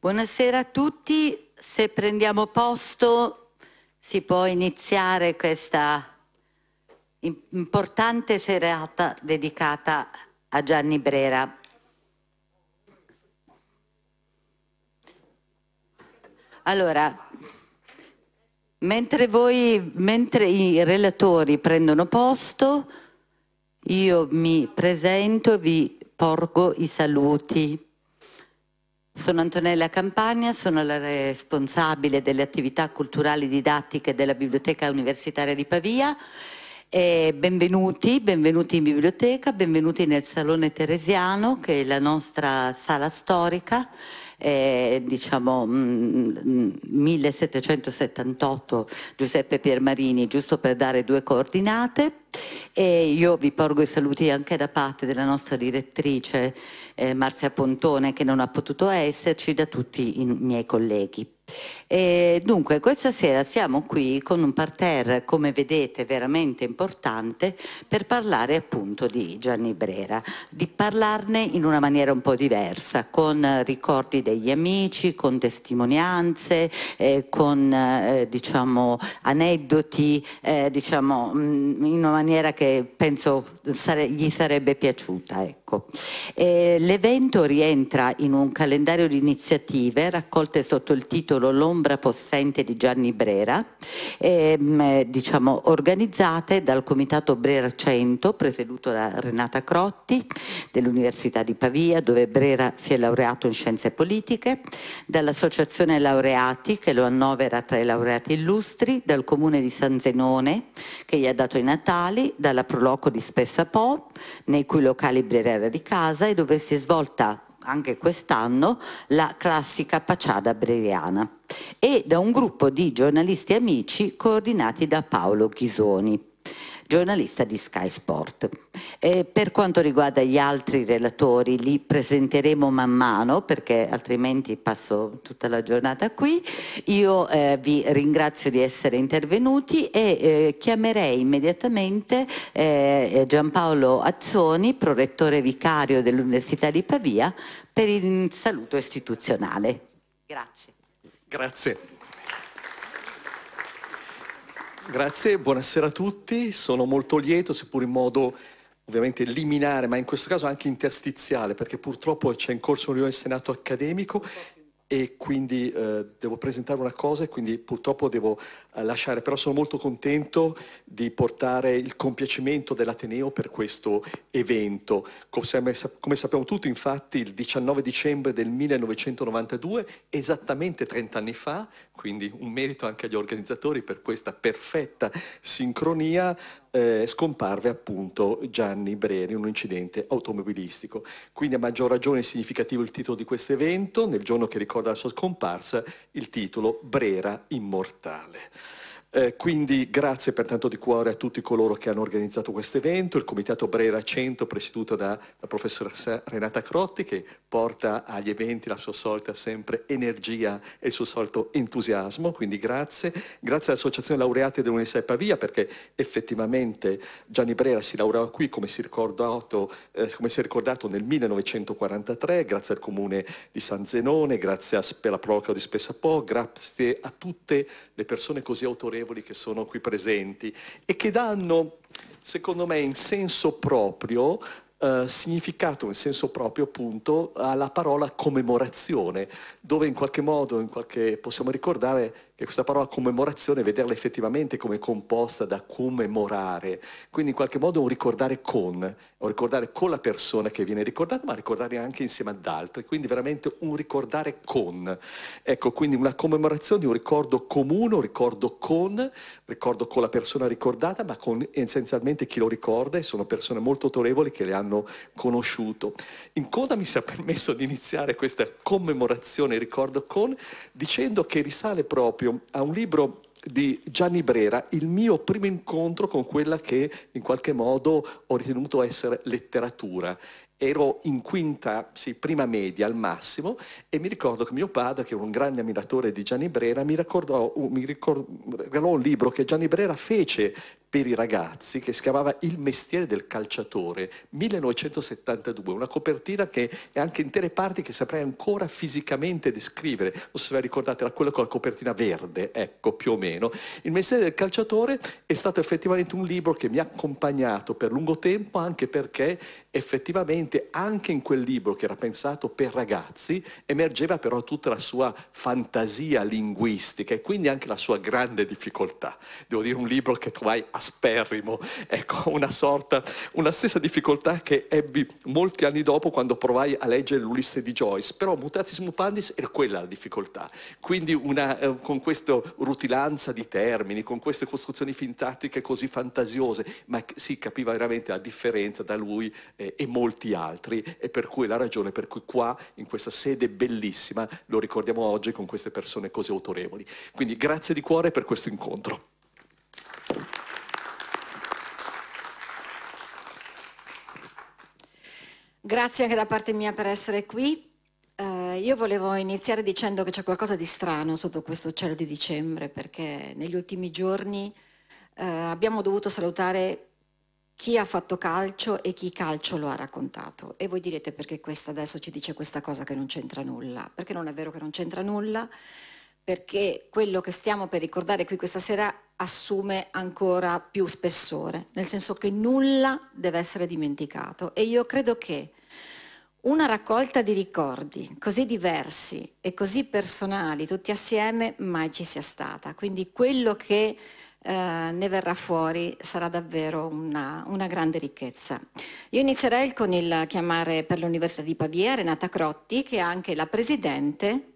Buonasera a tutti, se prendiamo posto si può iniziare questa importante serata dedicata a Gianni Brera. Allora, mentre, voi, mentre i relatori prendono posto, io mi presento e vi porgo i saluti. Sono Antonella Campagna, sono la responsabile delle attività culturali didattiche della Biblioteca Universitaria di Pavia. E benvenuti, benvenuti in biblioteca, benvenuti nel Salone Teresiano che è la nostra sala storica. Eh, diciamo 1778 mm, mm, Giuseppe Piermarini, giusto per dare due coordinate. E io vi porgo i saluti anche da parte della nostra direttrice eh, Marzia Pontone che non ha potuto esserci, da tutti i miei colleghi. E dunque, questa sera siamo qui con un parterre, come vedete, veramente importante per parlare appunto di Gianni Brera, di parlarne in una maniera un po' diversa, con ricordi degli amici, con testimonianze, eh, con eh, diciamo aneddoti, eh, diciamo mm, in una maniera che penso sare gli sarebbe piaciuta. Ecco. Ecco. Eh, l'evento rientra in un calendario di iniziative raccolte sotto il titolo L'ombra possente di Gianni Brera, ehm, diciamo, organizzate dal Comitato Brera 100, presieduto da Renata Crotti dell'Università di Pavia, dove Brera si è laureato in scienze politiche, dall'Associazione Laureati, che lo annovera tra i laureati illustri, dal Comune di San Zenone, che gli ha dato i natali, dalla Proloco di Spessa Po, nei cui locali Brera breve di casa e dove si è svolta anche quest'anno la classica Paciada Breviana e da un gruppo di giornalisti amici coordinati da Paolo Ghisoni giornalista di Sky Sport. E per quanto riguarda gli altri relatori, li presenteremo man mano perché altrimenti passo tutta la giornata qui. Io eh, vi ringrazio di essere intervenuti e eh, chiamerei immediatamente eh, Giampaolo Azzoni, prorettore vicario dell'Università di Pavia, per il saluto istituzionale. Grazie. Grazie. Grazie, buonasera a tutti. Sono molto lieto, seppur in modo ovviamente liminare, ma in questo caso anche interstiziale, perché purtroppo c'è in corso un'unione senato accademico e quindi eh, devo presentare una cosa e quindi purtroppo devo eh, lasciare, però sono molto contento di portare il compiacimento dell'Ateneo per questo evento. Come, come, sappiamo tutti, infatti, il 19 dicembre del 1992, esattamente 30 anni fa, quindi un merito anche agli organizzatori per questa perfetta sincronia, eh, scomparve appunto Gianni Breri in un incidente automobilistico. Quindi a maggior ragione è significativo il titolo di questo evento, nel giorno che ricorda la sua scomparsa, il titolo Brera Immortale. Eh, quindi grazie pertanto di cuore a tutti coloro che hanno organizzato questo evento, il Comitato Brera 100 presieduto dalla professoressa Renata Crotti che porta agli eventi la sua solita sempre energia e il suo solito entusiasmo, quindi grazie. Grazie all'Associazione Laureati dell'Università di Pavia perché effettivamente Gianni Brera si laureò qui come si, eh, come si è ricordato nel 1943, grazie al Comune di San Zenone, grazie a Spela Proclio di Spessapò, grazie a tutte le persone così autorevoli autorevoli che sono qui presenti e che danno, secondo me, in senso proprio Uh, significato in senso proprio appunto alla parola commemorazione, dove in qualche modo in qualche, possiamo ricordare che questa parola commemorazione, vederla effettivamente come composta da commemorare, quindi in qualche modo un ricordare con, un ricordare con la persona che viene ricordata, ma ricordare anche insieme ad altri, quindi veramente un ricordare con. Ecco, quindi una commemorazione, un ricordo comune, un ricordo con, ricordo con la persona ricordata, ma con essenzialmente chi lo ricorda e sono persone molto autorevoli che le hanno conosciuto. In coda mi si è permesso di iniziare questa commemorazione, ricordo con, dicendo che risale proprio proprio a un libro di Gianni Brera, il mio primo incontro con quella che in qualche modo ho ritenuto essere letteratura. Ero in quinta, sì, prima media al massimo, e mi ricordo che mio padre, che era un grande ammiratore di Gianni Brera, mi, ricordò, mi ricordò, regalò un libro che Gianni Brera fece per i ragazzi che si chiamava Il mestiere del calciatore, 1972, una copertina che è anche intere parti che saprei ancora fisicamente descrivere, non so se vi ricordate, era quella con la copertina verde, ecco più o meno. Il mestiere del calciatore è stato effettivamente un libro che mi ha accompagnato per lungo tempo anche perché Effettivamente anche in quel libro che era pensato per ragazzi emergeva però tutta la sua fantasia linguistica e quindi anche la sua grande difficoltà. Devo dire un libro che trovai asperrimo, ecco una sorta, una stessa difficoltà che ebbi molti anni dopo quando provai a leggere l'Ulisse di Joyce, però Mutatis Mutandis era quella la difficoltà. Quindi una, eh, con questa rutilanza di termini, con queste costruzioni fintattiche così fantasiose, ma si capiva veramente la differenza da lui eh, e molti altri e per cui la ragione per cui qua in questa sede bellissima lo ricordiamo oggi con queste persone così autorevoli. Quindi grazie di cuore per questo incontro. Grazie anche da parte mia per essere qui. Uh, io volevo iniziare dicendo che c'è qualcosa di strano sotto questo cielo di dicembre perché negli ultimi giorni uh, abbiamo dovuto salutare chi ha fatto calcio e chi calcio lo ha raccontato. E voi direte perché questa adesso ci dice questa cosa che non c'entra nulla, perché non è vero che non c'entra nulla, perché quello che stiamo per ricordare qui questa sera assume ancora più spessore, nel senso che nulla deve essere dimenticato. E io credo che una raccolta di ricordi così diversi e così personali, tutti assieme, mai ci sia stata. Quindi quello che eh, ne verrà fuori, sarà davvero una, una, grande ricchezza. Io inizierei con il chiamare per l'Università di Pavia Renata Crotti, che è anche la presidente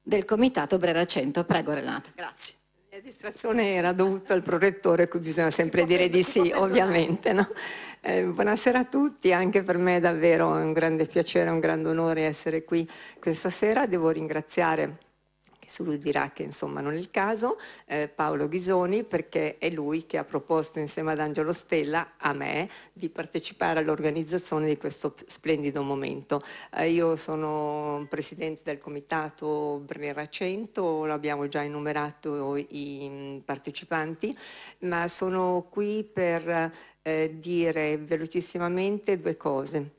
del Comitato Brera 100. Prego Renata, grazie. La distrazione era dovuta al prorettore, cui bisogna sempre dire di sì, ovviamente. No? Eh, buonasera a tutti, anche per me è davvero un grande piacere, un grande onore essere qui questa sera. Devo ringraziare su lui dirà che insomma non è il caso, eh, Paolo Ghisoni perché è lui che ha proposto insieme ad Angelo Stella a me di partecipare all'organizzazione di questo splendido momento. Eh, io sono presidente del comitato Brera 100, l'abbiamo già enumerato i mm, partecipanti, ma sono qui per eh, dire velocissimamente due cose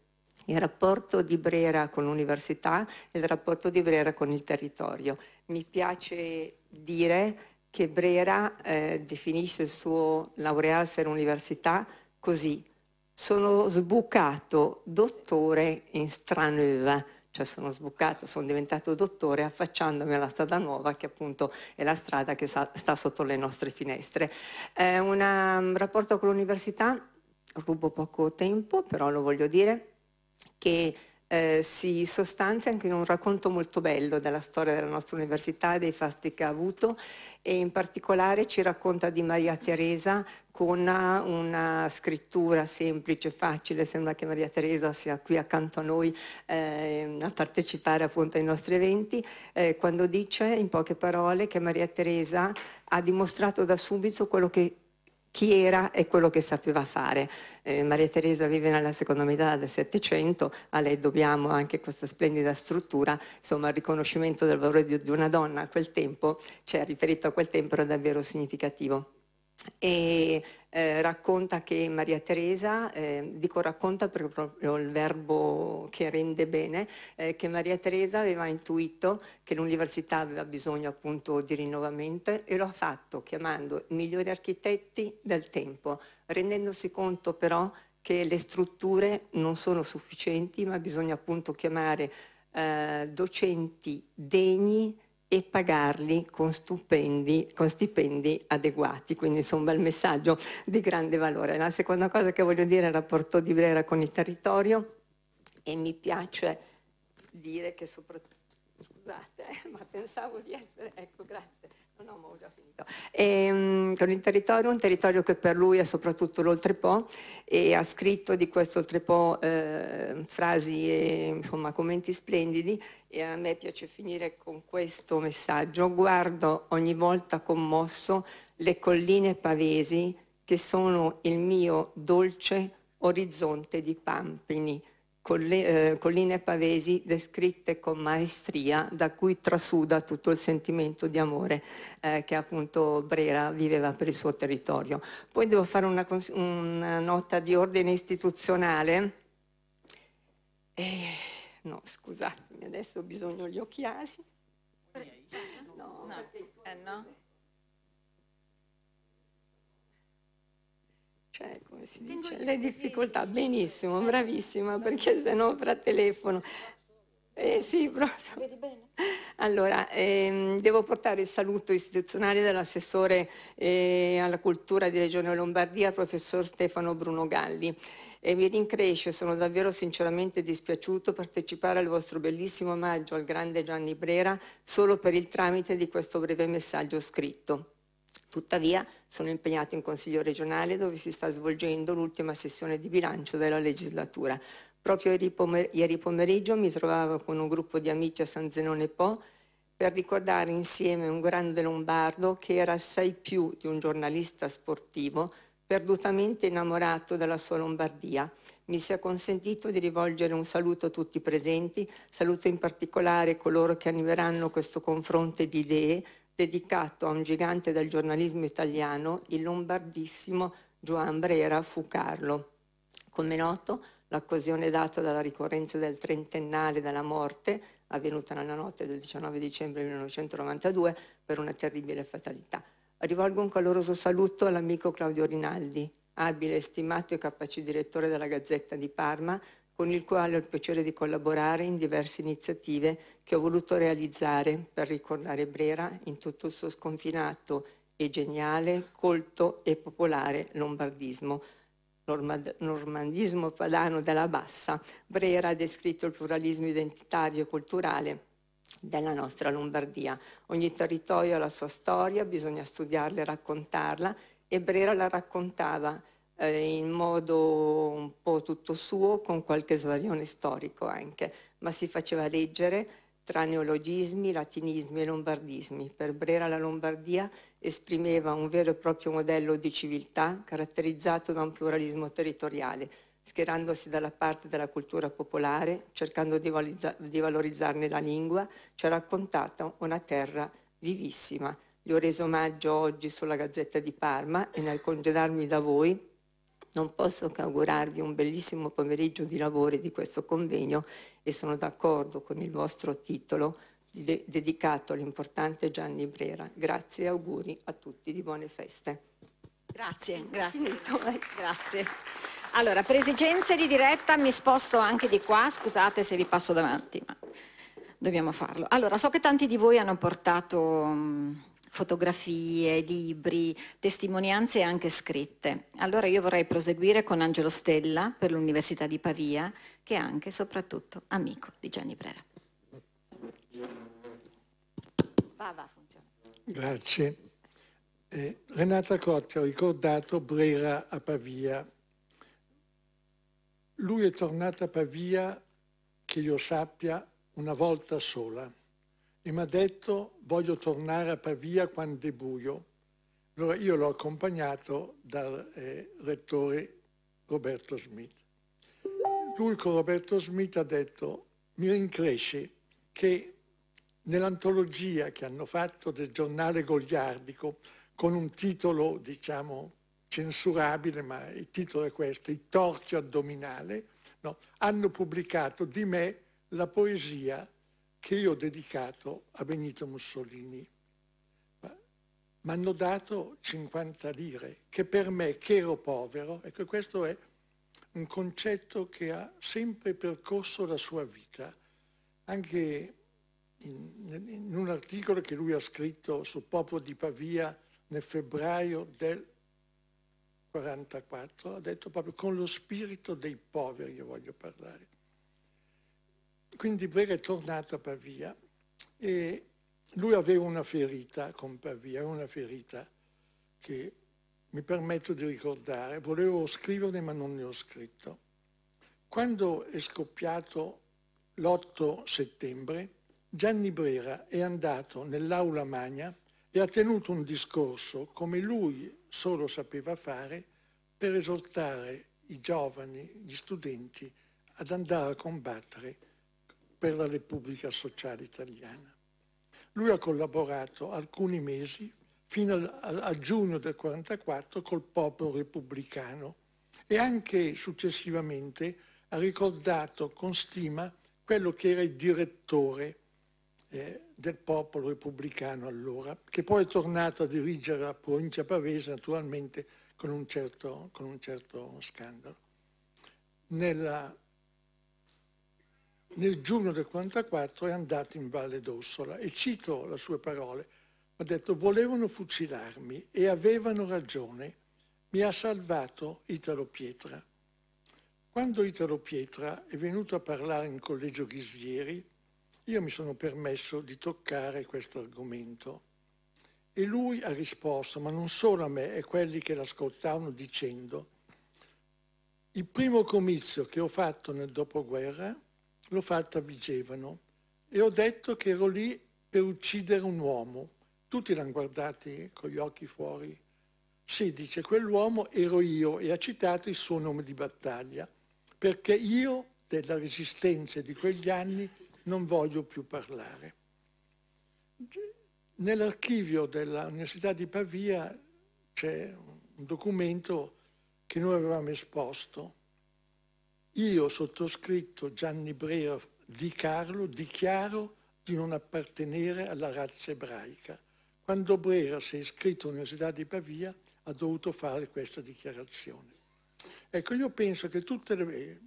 il rapporto di Brera con l'università e il rapporto di Brera con il territorio. Mi piace dire che Brera eh, definisce il suo laurearsi all'università così, sono sbucato dottore in Stranuva, cioè sono sbucato, sono diventato dottore affacciandomi alla strada nuova che appunto è la strada che sta sotto le nostre finestre. Eh, un mm, rapporto con l'università, rubo poco tempo però lo voglio dire, che eh, si sostanzia anche in un racconto molto bello della storia della nostra università, dei fasti che ha avuto e in particolare ci racconta di Maria Teresa con una scrittura semplice, facile, sembra che Maria Teresa sia qui accanto a noi eh, a partecipare appunto ai nostri eventi, eh, quando dice in poche parole che Maria Teresa ha dimostrato da subito quello che chi era e quello che sapeva fare. Eh, Maria Teresa vive nella seconda metà del Settecento, a lei dobbiamo anche questa splendida struttura, insomma il riconoscimento del valore di, di una donna a quel tempo, cioè riferito a quel tempo, era davvero significativo e eh, racconta che Maria Teresa, eh, dico racconta perché è proprio il verbo che rende bene, eh, che Maria Teresa aveva intuito che l'università aveva bisogno appunto di rinnovamento e lo ha fatto chiamando i migliori architetti del tempo, rendendosi conto però che le strutture non sono sufficienti ma bisogna appunto chiamare eh, docenti degni e pagarli con stipendi, con stipendi, adeguati. Quindi insomma il messaggio di grande valore. La seconda cosa che voglio dire è il rapporto di Brera con il territorio e mi piace dire che soprattutto... Scusate, ma pensavo di essere... Ecco, grazie No, ma ho già finito. E, con il territorio, un territorio che per lui è soprattutto l'Oltrepo e ha scritto di questo Oltrepo eh, frasi e insomma, commenti splendidi e a me piace finire con questo messaggio. Guardo ogni volta commosso le colline pavesi che sono il mio dolce orizzonte di pampini colle, eh, colline pavesi descritte con maestria da cui trasuda tutto il sentimento di amore eh, che appunto Brera viveva per il suo territorio. Poi devo fare una, una nota di ordine istituzionale. Eh, no, scusatemi, adesso ho bisogno gli occhiali. No, no. Eh, no. cioè, come si dice, le difficoltà. Benissimo, bravissima, perché se no fra telefono. Eh sì, proprio. Allora, ehm, devo portare il saluto istituzionale dell'assessore eh, alla cultura di Regione Lombardia, professor Stefano Bruno Galli. E mi rincresce, sono davvero sinceramente dispiaciuto partecipare al vostro bellissimo omaggio al grande Gianni Brera solo per il tramite di questo breve messaggio scritto. Tuttavia sono impegnato in Consiglio regionale dove si sta svolgendo l'ultima sessione di bilancio della legislatura. Proprio ieri, pomeriggio mi trovavo con un gruppo di amici a San Zenone Po per ricordare insieme un grande lombardo che era assai più di un giornalista sportivo, perdutamente innamorato della sua Lombardia. Mi sia consentito di rivolgere un saluto a tutti i presenti, saluto in particolare coloro che animeranno questo confronto di idee, dedicato a un gigante del giornalismo italiano, il lombardissimo Gioan Brera Fucarlo. Come noto, l'occasione data dalla ricorrenza del trentennale della morte, avvenuta nella notte del 19 dicembre 1992, per una terribile fatalità. Rivolgo un caloroso saluto all'amico Claudio Rinaldi, abile, stimato e capace direttore della Gazzetta di Parma, con il quale ho il piacere di collaborare in diverse iniziative che ho voluto realizzare per ricordare Brera in tutto il suo sconfinato e geniale, colto e popolare lombardismo. Normandismo padano della bassa, Brera ha descritto il pluralismo identitario e culturale della nostra Lombardia. Ogni territorio ha la sua storia, bisogna studiarla e raccontarla e Brera la raccontava eh, in modo un po' tutto suo, con qualche svarione storico anche, ma si faceva leggere tra neologismi, latinismi e lombardismi. Per Brera la Lombardia esprimeva un vero e proprio modello di civiltà caratterizzato da un pluralismo territoriale, schierandosi dalla parte della cultura popolare, cercando di, valorizza- di valorizzarne la lingua, ci ha raccontato una terra vivissima. Gli ho reso omaggio oggi sulla Gazzetta di Parma e nel congedarmi da voi non posso che augurarvi un bellissimo pomeriggio di lavori di questo convegno e sono d'accordo con il vostro titolo de dedicato all'importante Gianni Brera. Grazie e auguri a tutti di buone feste. Grazie, grazie. Eh. grazie. Allora, per esigenze di diretta mi sposto anche di qua, scusate se vi passo davanti, ma dobbiamo farlo. Allora, so che tanti di voi hanno portato... Mm, fotografie, libri, testimonianze anche scritte. Allora io vorrei proseguire con Angelo Stella per l'Università di Pavia, che è anche e soprattutto amico di Gianni Brera. Va, va, funziona. Grazie. Eh, Renata Cotti ha ricordato Brera a Pavia. Lui è tornato a Pavia, che io sappia, una volta sola e mi ha detto voglio tornare a Pavia quando è buio. Allora io l'ho accompagnato dal eh, rettore Roberto Smith. Lui con Roberto Smith ha detto mi rincresce che nell'antologia che hanno fatto del giornale goliardico con un titolo diciamo censurabile, ma il titolo è questo, Il torchio addominale, no? hanno pubblicato di me la poesia che io ho dedicato a Benito Mussolini. Mi hanno dato 50 lire, che per me, che ero povero, ecco questo è un concetto che ha sempre percorso la sua vita, anche in, in un articolo che lui ha scritto su Popolo di Pavia nel febbraio del 1944, ha detto proprio con lo spirito dei poveri io voglio parlare quindi Brera è tornato a Pavia e lui aveva una ferita con Pavia, una ferita che mi permetto di ricordare, volevo scriverne ma non ne ho scritto. Quando è scoppiato l'8 settembre, Gianni Brera è andato nell'aula magna e ha tenuto un discorso come lui solo sapeva fare per esortare i giovani, gli studenti ad andare a combattere per la Repubblica Sociale Italiana. Lui ha collaborato alcuni mesi, fino al, a giugno del 1944, col popolo repubblicano e anche successivamente ha ricordato con stima quello che era il direttore eh, del popolo repubblicano allora, che poi è tornato a dirigere la provincia pavese naturalmente con un certo, con un certo scandalo. Nella nel giugno del 1944 è andato in Valle d'Ossola e cito le sue parole, ha detto volevano fucilarmi e avevano ragione, mi ha salvato Italo Pietra. Quando Italo Pietra è venuto a parlare in collegio Ghislieri, io mi sono permesso di toccare questo argomento e lui ha risposto, ma non solo a me, e quelli che l'ascoltavano dicendo, il primo comizio che ho fatto nel dopoguerra l'ho fatta a Vigevano e ho detto che ero lì per uccidere un uomo. Tutti l'hanno guardati con gli occhi fuori. Sì, dice, quell'uomo ero io e ha citato il suo nome di battaglia, perché io della resistenza di quegli anni non voglio più parlare. Nell'archivio dell'Università di Pavia c'è un documento che noi avevamo esposto io, sottoscritto Gianni Brera di Carlo, dichiaro di non appartenere alla razza ebraica. Quando Brera si è iscritto all'Università di Pavia ha dovuto fare questa dichiarazione. Ecco, io penso che tutte le,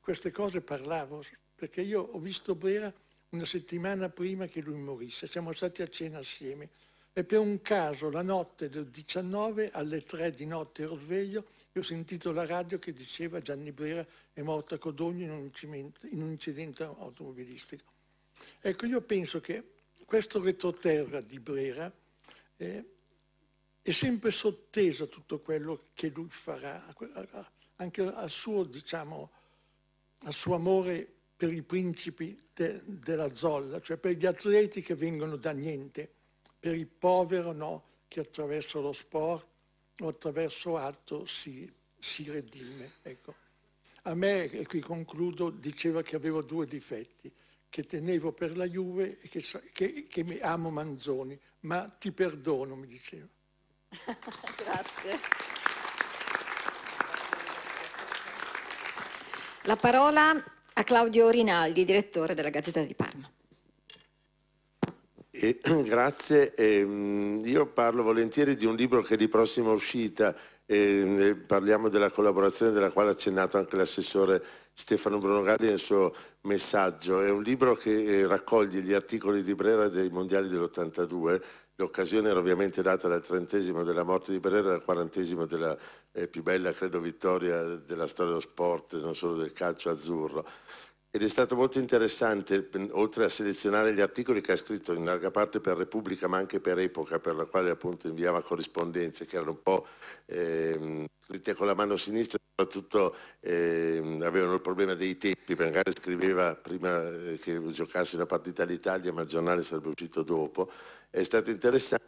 queste cose parlavo perché io ho visto Brera una settimana prima che lui morisse, siamo stati a cena assieme e per un caso la notte del 19 alle 3 di notte ero sveglio io ho sentito la radio che diceva Gianni Brera è morto a Codogno in un, cimento, in un incidente automobilistico. Ecco, io penso che questo retroterra di Brera eh, è sempre sotteso a tutto quello che lui farà, anche al suo, diciamo, al suo amore per i principi de, della zolla, cioè per gli atleti che vengono da niente, per il povero no, che attraverso lo sport attraverso atto si, si redime. Ecco. A me, e qui concludo, diceva che avevo due difetti, che tenevo per la Juve e che, che, che mi amo Manzoni, ma ti perdono, mi diceva. Grazie. La parola a Claudio Rinaldi, direttore della Gazzetta di Parma. Eh, grazie, eh, io parlo volentieri di un libro che è di prossima uscita, eh, parliamo della collaborazione della quale ha accennato anche l'assessore Stefano Brunogalli nel suo messaggio, è un libro che eh, raccoglie gli articoli di Brera dei mondiali dell'82, l'occasione era ovviamente data dal trentesimo della morte di Brera al quarantesimo della eh, più bella, credo, vittoria della storia dello sport, non solo del calcio azzurro. Ed è stato molto interessante, mm, oltre a selezionare gli articoli che ha scritto in larga parte per Repubblica, ma anche per Epoca, per la quale appunto inviava corrispondenze che erano un po' ehm, scritte con la mano sinistra, soprattutto ehm, avevano il problema dei tempi, magari scriveva prima eh, che giocasse una partita all'Italia, ma il giornale sarebbe uscito dopo. È stato interessante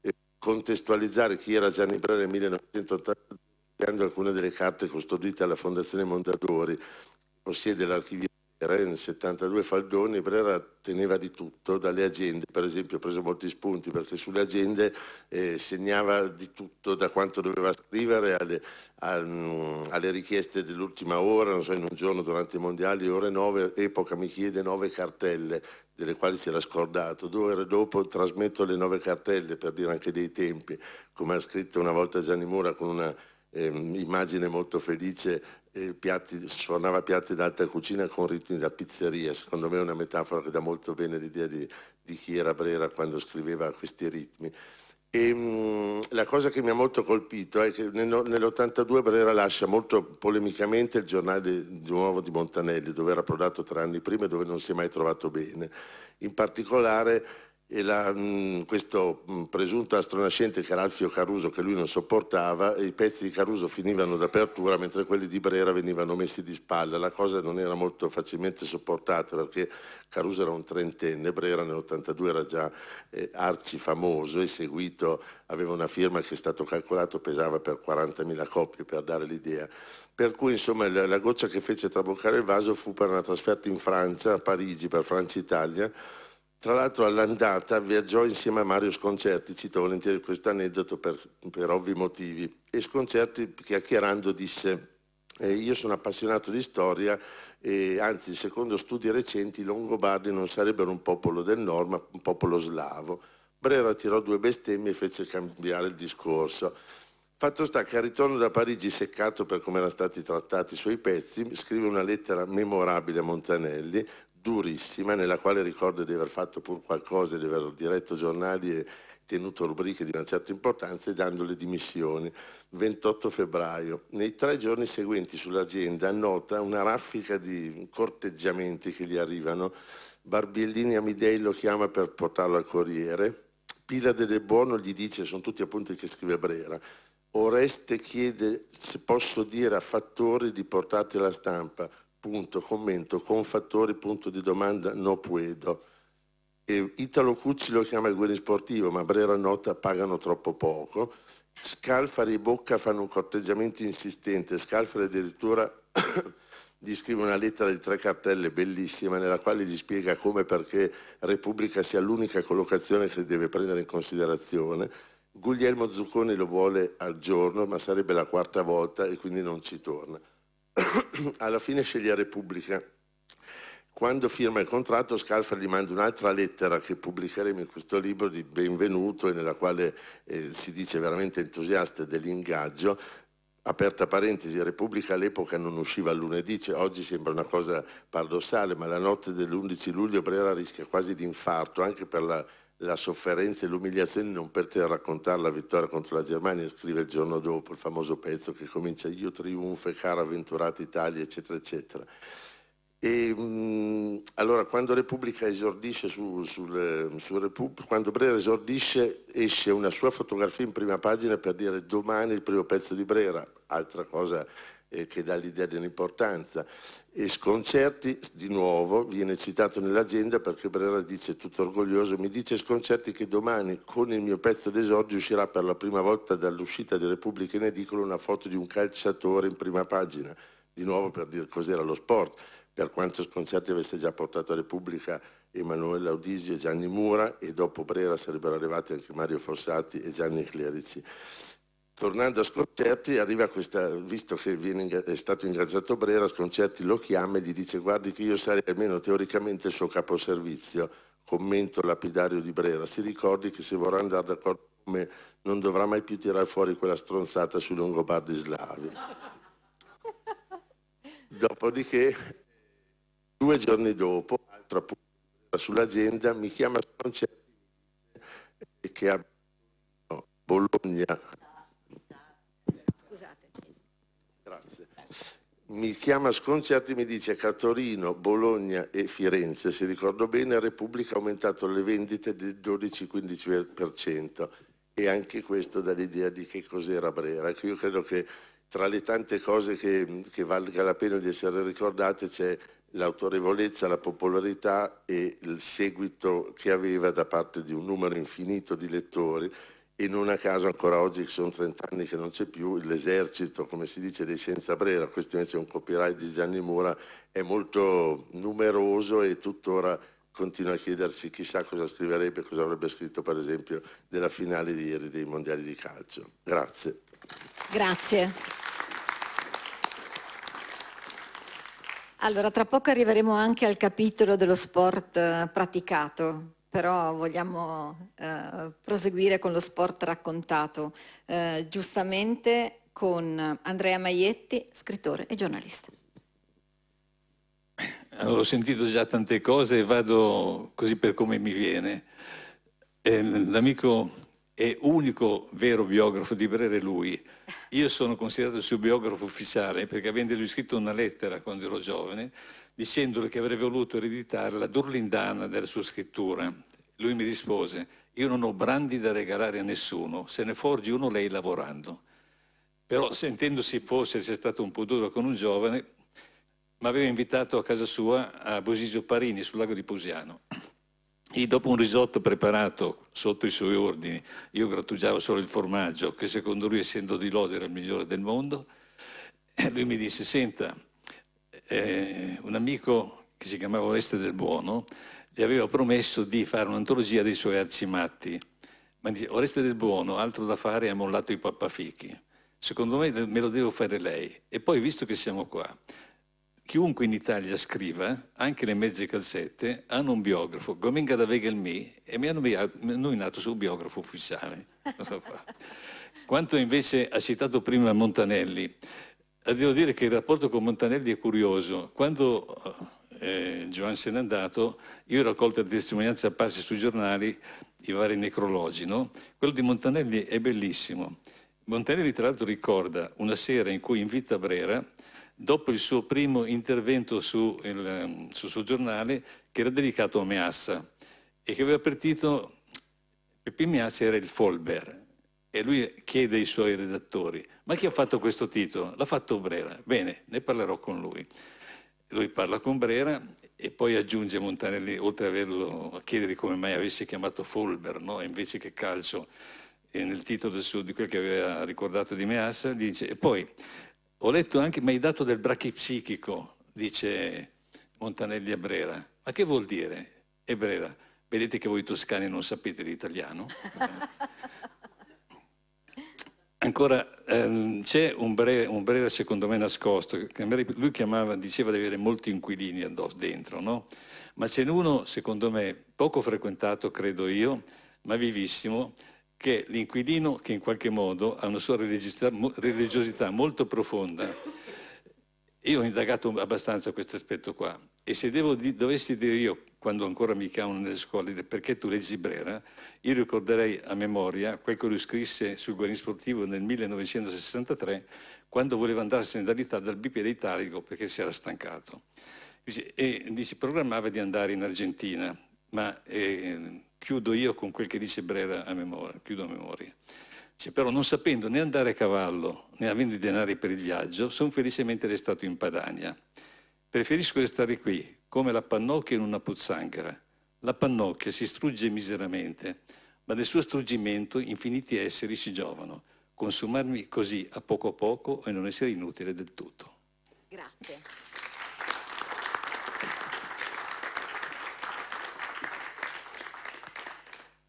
eh, contestualizzare chi era Gianni Brera nel 1982 alcune delle carte custodite alla Fondazione Mondadori possiede l'archivio nel 72 Faldoni Brera teneva di tutto dalle agende, per esempio ho preso molti spunti perché sulle agende eh, segnava di tutto da quanto doveva scrivere alle, al, mm, alle richieste dell'ultima ora, non so, in un giorno durante i mondiali, ore 9, epoca mi chiede 9 cartelle delle quali si era scordato, due ore dopo trasmetto le 9 cartelle per dire anche dei tempi, come ha scritto una volta Gianni Mura con una eh, immagine molto felice piatti, suonava piatti d'alta cucina con ritmi da pizzeria, secondo me è una metafora che dà molto bene l'idea di, di chi era Brera quando scriveva questi ritmi. E, ehm, mh, la cosa che mi ha molto colpito è che nell'82 Brera lascia molto polemicamente il giornale di nuovo di Montanelli, dove era approdato tre anni prima e dove non si è mai trovato bene. In particolare e la, mh, mm, questo mh, mm, presunto astronascente che era Alfio Caruso che lui non sopportava e i pezzi di Caruso finivano d'apertura mentre quelli di Brera venivano messi di spalla la cosa non era molto facilmente sopportata perché Caruso era un trentenne Brera nell'82 era già eh, arci famoso e seguito aveva una firma che è stato calcolato pesava per 40.000 copie per dare l'idea per cui insomma la, la goccia che fece traboccare il vaso fu per una trasferta in Francia a Parigi per Francia-Italia tra l'altro all'andata viaggiò insieme a Mario Sconcerti, cito volentieri questo aneddoto per, per, ovvi motivi, e Sconcerti chiacchierando disse eh, io sono appassionato di storia e anzi secondo studi recenti i Longobardi non sarebbero un popolo del nord ma un popolo slavo. Brera tirò due bestemmie e fece cambiare il discorso. Fatto sta che al ritorno da Parigi, seccato per come erano stati trattati i suoi pezzi, scrive una lettera memorabile a Montanelli, durissima, nella quale ricordo di aver fatto pur qualcosa, di aver diretto giornali e tenuto rubriche di una certa importanza e dando le dimissioni. 28 febbraio. Nei tre giorni seguenti sull'agenda nota una raffica di corteggiamenti che gli arrivano. Barbiellini Amidei lo chiama per portarlo al Corriere. Pila delle Buono gli dice, sono tutti appunti che scrive Brera, Oreste chiede se posso dire a Fattori di portarti alla stampa punto, commento, con fattori, punto di domanda, no puedo. E Italo Cucci lo chiama il guerriero sportivo, ma Brera nota pagano troppo poco. Scalfari e Bocca fanno un corteggiamento insistente, Scalfari addirittura gli scrive una lettera di tre cartelle bellissima nella quale gli spiega come e perché Repubblica sia l'unica collocazione che deve prendere in considerazione. Guglielmo Zucconi lo vuole al giorno, ma sarebbe la quarta volta e quindi non ci torna. alla fine sceglie Repubblica. Quando firma il contratto Scalfari gli manda un'altra lettera che pubblicheremo in questo libro di benvenuto e nella quale eh, si dice veramente entusiasta dell'ingaggio, aperta parentesi, Repubblica all'epoca non usciva il lunedì, cioè oggi sembra una cosa paradossale, ma la notte dell'11 luglio Brera rischia quasi di infarto anche per la la sofferenza e l'umiliazione non per te raccontare la vittoria contro la Germania, scrive il giorno dopo il famoso pezzo che comincia io trionfo, cara avventurata Italia, eccetera, eccetera. E, ehm, mh, allora quando Repubblica esordisce su, sul, su Repub quando Brera esordisce esce una sua fotografia in prima pagina per dire domani il primo pezzo di Brera, altra cosa eh, che dà l'idea dell'importanza. E Sconcerti, di nuovo, viene citato nell'agenda perché Brera dice tutto orgoglioso, mi dice Sconcerti che domani con il mio pezzo d'esordio uscirà per la prima volta dall'uscita di Repubblica in edicola una foto di un calciatore in prima pagina, di nuovo per dire cos'era lo sport, per quanto Sconcerti avesse già portato a Repubblica Emanuele Audisio e Gianni Mura e dopo Brera sarebbero arrivati anche Mario Fossati e Gianni Clerici. Tornando a Sconcerti, arriva questa, visto che viene, è stato ingaggiato Brera, Sconcerti lo chiama e gli dice guardi che io sarei almeno teoricamente il suo caposervizio, commento lapidario di Brera, si ricordi che se vorrà andare d'accordo con me non dovrà mai più tirare fuori quella stronzata sui Longobardi slavi. Dopodiché, due giorni dopo, altro appunto sull'agenda, mi chiama Sconcerti che a Bologna mi chiama sconcerti e mi dice che a Torino, Bologna e Firenze, se ricordo bene, Repubblica ha aumentato le vendite del 12-15% e anche questo dà l'idea di che cos'era Brera. Io credo che tra le tante cose che, che valga la pena di essere ricordate c'è l'autorevolezza, la popolarità e il seguito che aveva da parte di un numero infinito di lettori e non a caso ancora oggi, che sono 30 anni che non c'è più, l'esercito, come si dice, dei senza brera, questo invece è un copyright di Gianni Mura, è molto numeroso e tuttora continua a chiedersi chissà cosa scriverebbe, cosa avrebbe scritto per esempio della finale di ieri dei mondiali di calcio. Grazie. Grazie. Allora, tra poco arriveremo anche al capitolo dello sport eh, praticato, però vogliamo eh, proseguire con lo sport raccontato, eh, giustamente con Andrea Maietti, scrittore e giornalista. Eh, ho sentito già tante cose e vado così per come mi viene. Eh, l'amico è unico vero biografo di Brera è lui. Io sono considerato il suo biografo ufficiale perché avendo lui scritto una lettera quando ero giovane, dicendole che avrei voluto ereditare la durlindana della sua scrittura. Lui mi rispose, io non ho brandi da regalare a nessuno, se ne forgi uno lei lavorando. Però sentendosi forse essere stato un po' duro con un giovane, mi aveva invitato a casa sua a Bosisio Parini sul lago di Posiano. E dopo un risotto preparato sotto i suoi ordini, io grattugiavo solo il formaggio, che secondo lui essendo di lode era il migliore del mondo, lui mi disse, senta, eh, un amico che si chiamava Oreste del Buono gli aveva promesso di fare un'antologia dei suoi arzimatti. Ma dice, Oreste del Buono, altro da fare, ha mollato i pappafichi. Secondo me me lo devo fare lei. E poi, visto che siamo qua, chiunque in Italia scriva, anche le mezze calzette, hanno un biografo, Gominga da Vegelmi, e mi hanno nominato suo biografo ufficiale. Quanto invece ha citato prima Montanelli, eh, devo dire che il rapporto con Montanelli è curioso. Quando eh, Giovanni eh, se n'è andato, io ho raccolto le testimonianze apparse sui giornali, i vari necrologi, no? Quello di Montanelli è bellissimo. Montanelli tra l'altro ricorda una sera in cui in Vita Brera, dopo il suo primo intervento sul suo giornale, che era dedicato a Meassa e che aveva partito, Pepin Meassa era il Folber, e lui chiede ai suoi redattori, ma chi ha fatto questo titolo? L'ha fatto Brera. Bene, ne parlerò con lui. Lui parla con Brera e poi aggiunge Montanelli, oltre a chiedergli come mai avesse chiamato Folber, no? invece che calcio, nel titolo del suo, di quel che aveva ricordato di Meassa, dice, e poi ho letto anche, mi hai dato del brachipsichico, dice Montanelli a Brera. Ma che vuol dire? E Brera, vedete che voi toscani non sapete l'italiano? Ancora ehm, c'è un breve, un breve, secondo me nascosto, che lui chiamava, diceva di avere molti inquilini addosso, dentro, no? ma c'è uno secondo me poco frequentato, credo io, ma vivissimo, che l'inquilino che in qualche modo ha una sua religiosità, religiosità molto profonda. Io ho indagato abbastanza questo aspetto qua e se devo, dovessi dire io quando ancora mi chiamano nelle scuole, perché tu leggi Brera, io ricorderei a memoria quel che lui scrisse sul Guerin Sportivo nel 1963, quando voleva andarsene dall'Italia, dal bipede italico, perché si era stancato. Dice, e dice, programmava di andare in Argentina, ma eh, chiudo io con quel che dice Brera a memoria, chiudo a memoria. Dice, però non sapendo né andare a cavallo né avendo i denari per il viaggio, sono felicemente restato in Padania. Preferisco restare qui, come la pannocchia in una pozzanghera. La pannocchia si strugge miseramente, ma del suo struggimento infiniti esseri si giovano. Consumarmi così a poco a poco e non essere inutile del tutto. Grazie.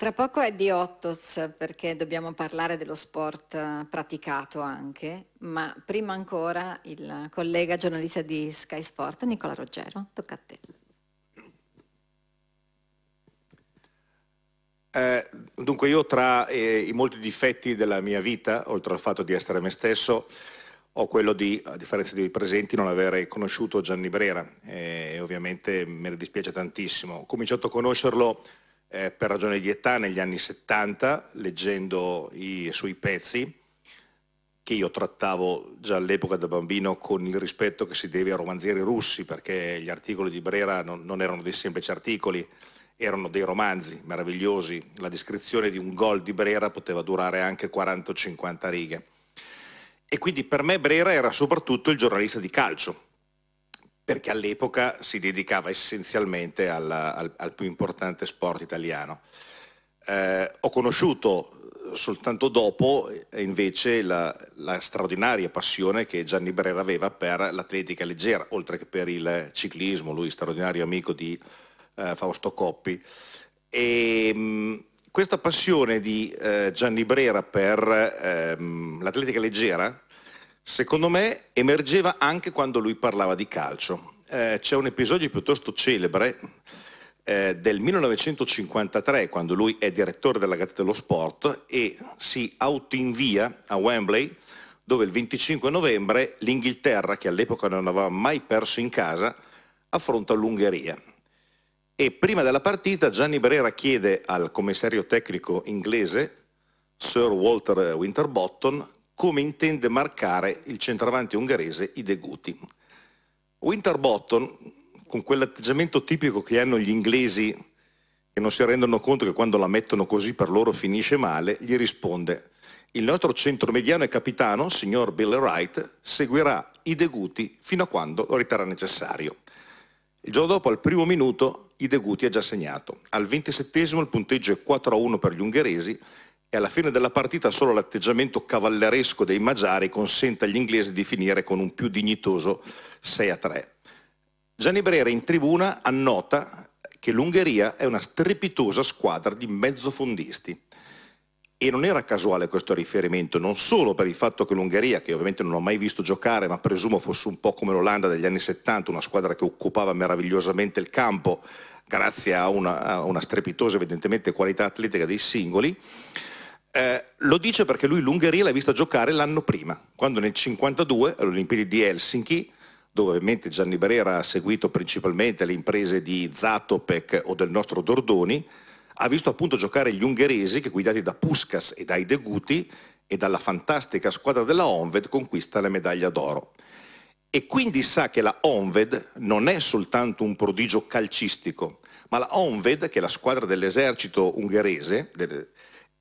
Tra poco è di Ottoz perché dobbiamo parlare dello sport eh, praticato anche, ma prima ancora il collega giornalista di Sky Sport Nicola Ruggero, tocca a te. Eh, dunque io tra eh, i molti difetti della mia vita, oltre al fatto di essere me stesso, ho quello di, a differenza dei presenti, non avere conosciuto Gianni Brera eh, e ovviamente me ne dispiace tantissimo. Ho cominciato a conoscerlo eh, per ragione di età negli anni 70, leggendo i suoi pezzi, che io trattavo già all'epoca da bambino con il rispetto che si deve a romanzieri russi, perché gli articoli di Brera non, non erano dei semplici articoli, erano dei romanzi meravigliosi. La descrizione di un gol di Brera poteva durare anche 40 o 50 righe. E quindi per me Brera era soprattutto il giornalista di calcio, perché all'epoca si dedicava essenzialmente alla, al, al, più importante sport italiano. Eh, ho conosciuto eh, soltanto dopo eh, invece la, la, straordinaria passione che Gianni Brera aveva per l'atletica leggera, oltre che per il ciclismo, lui straordinario amico di eh, Fausto Coppi. E, ehm, mh, questa passione di eh, Gianni Brera per ehm, l'atletica leggera secondo me emergeva anche quando lui parlava di calcio. Eh, c'è un episodio piuttosto celebre eh, del 1953, quando lui è direttore della Gazzetta dello Sport e si autoinvia a Wembley, dove il 25 novembre l'Inghilterra, che all'epoca non aveva mai perso in casa, affronta l'Ungheria. E prima della partita Gianni Brera chiede al commissario tecnico inglese, Sir Walter Winterbottom, come intende marcare il centravanti ungherese i deguti. Winterbottom, con quell'atteggiamento tipico che hanno gli inglesi che non si rendono conto che quando la mettono così per loro finisce male, gli risponde il nostro centromediano e capitano, signor Bill Wright, seguirà i deguti fino a quando lo riterrà necessario. Il giorno dopo, al primo minuto, i deguti ha già segnato. Al ventisettesimo il punteggio è 4 a 1 per gli ungheresi e alla fine della partita solo l'atteggiamento cavalleresco dei magiari consente agli inglesi di finire con un più dignitoso 6 a 3. Gianni Brera in tribuna annota che l'Ungheria è una strepitosa squadra di mezzofondisti. E non era casuale questo riferimento, non solo per il fatto che l'Ungheria, che ovviamente non ho mai visto giocare, ma presumo fosse un po' come l'Olanda degli anni 70, una squadra che occupava meravigliosamente il campo grazie a una, a una strepitosa evidentemente qualità atletica dei singoli, eh, lo dice perché lui l'Ungheria l'ha vista giocare l'anno prima, quando nel 1952, alle Olimpiadi di Helsinki, dove ovviamente Gianni Brera ha seguito principalmente le imprese di Zatopek o del nostro Dordoni, ha visto appunto giocare gli ungheresi che guidati da Puskas e dai Deguti e dalla fantastica squadra della Onved conquista la medaglia d'oro. E quindi sa che la Onved non è soltanto un prodigio calcistico, ma la Onved, che è la squadra dell'esercito ungherese,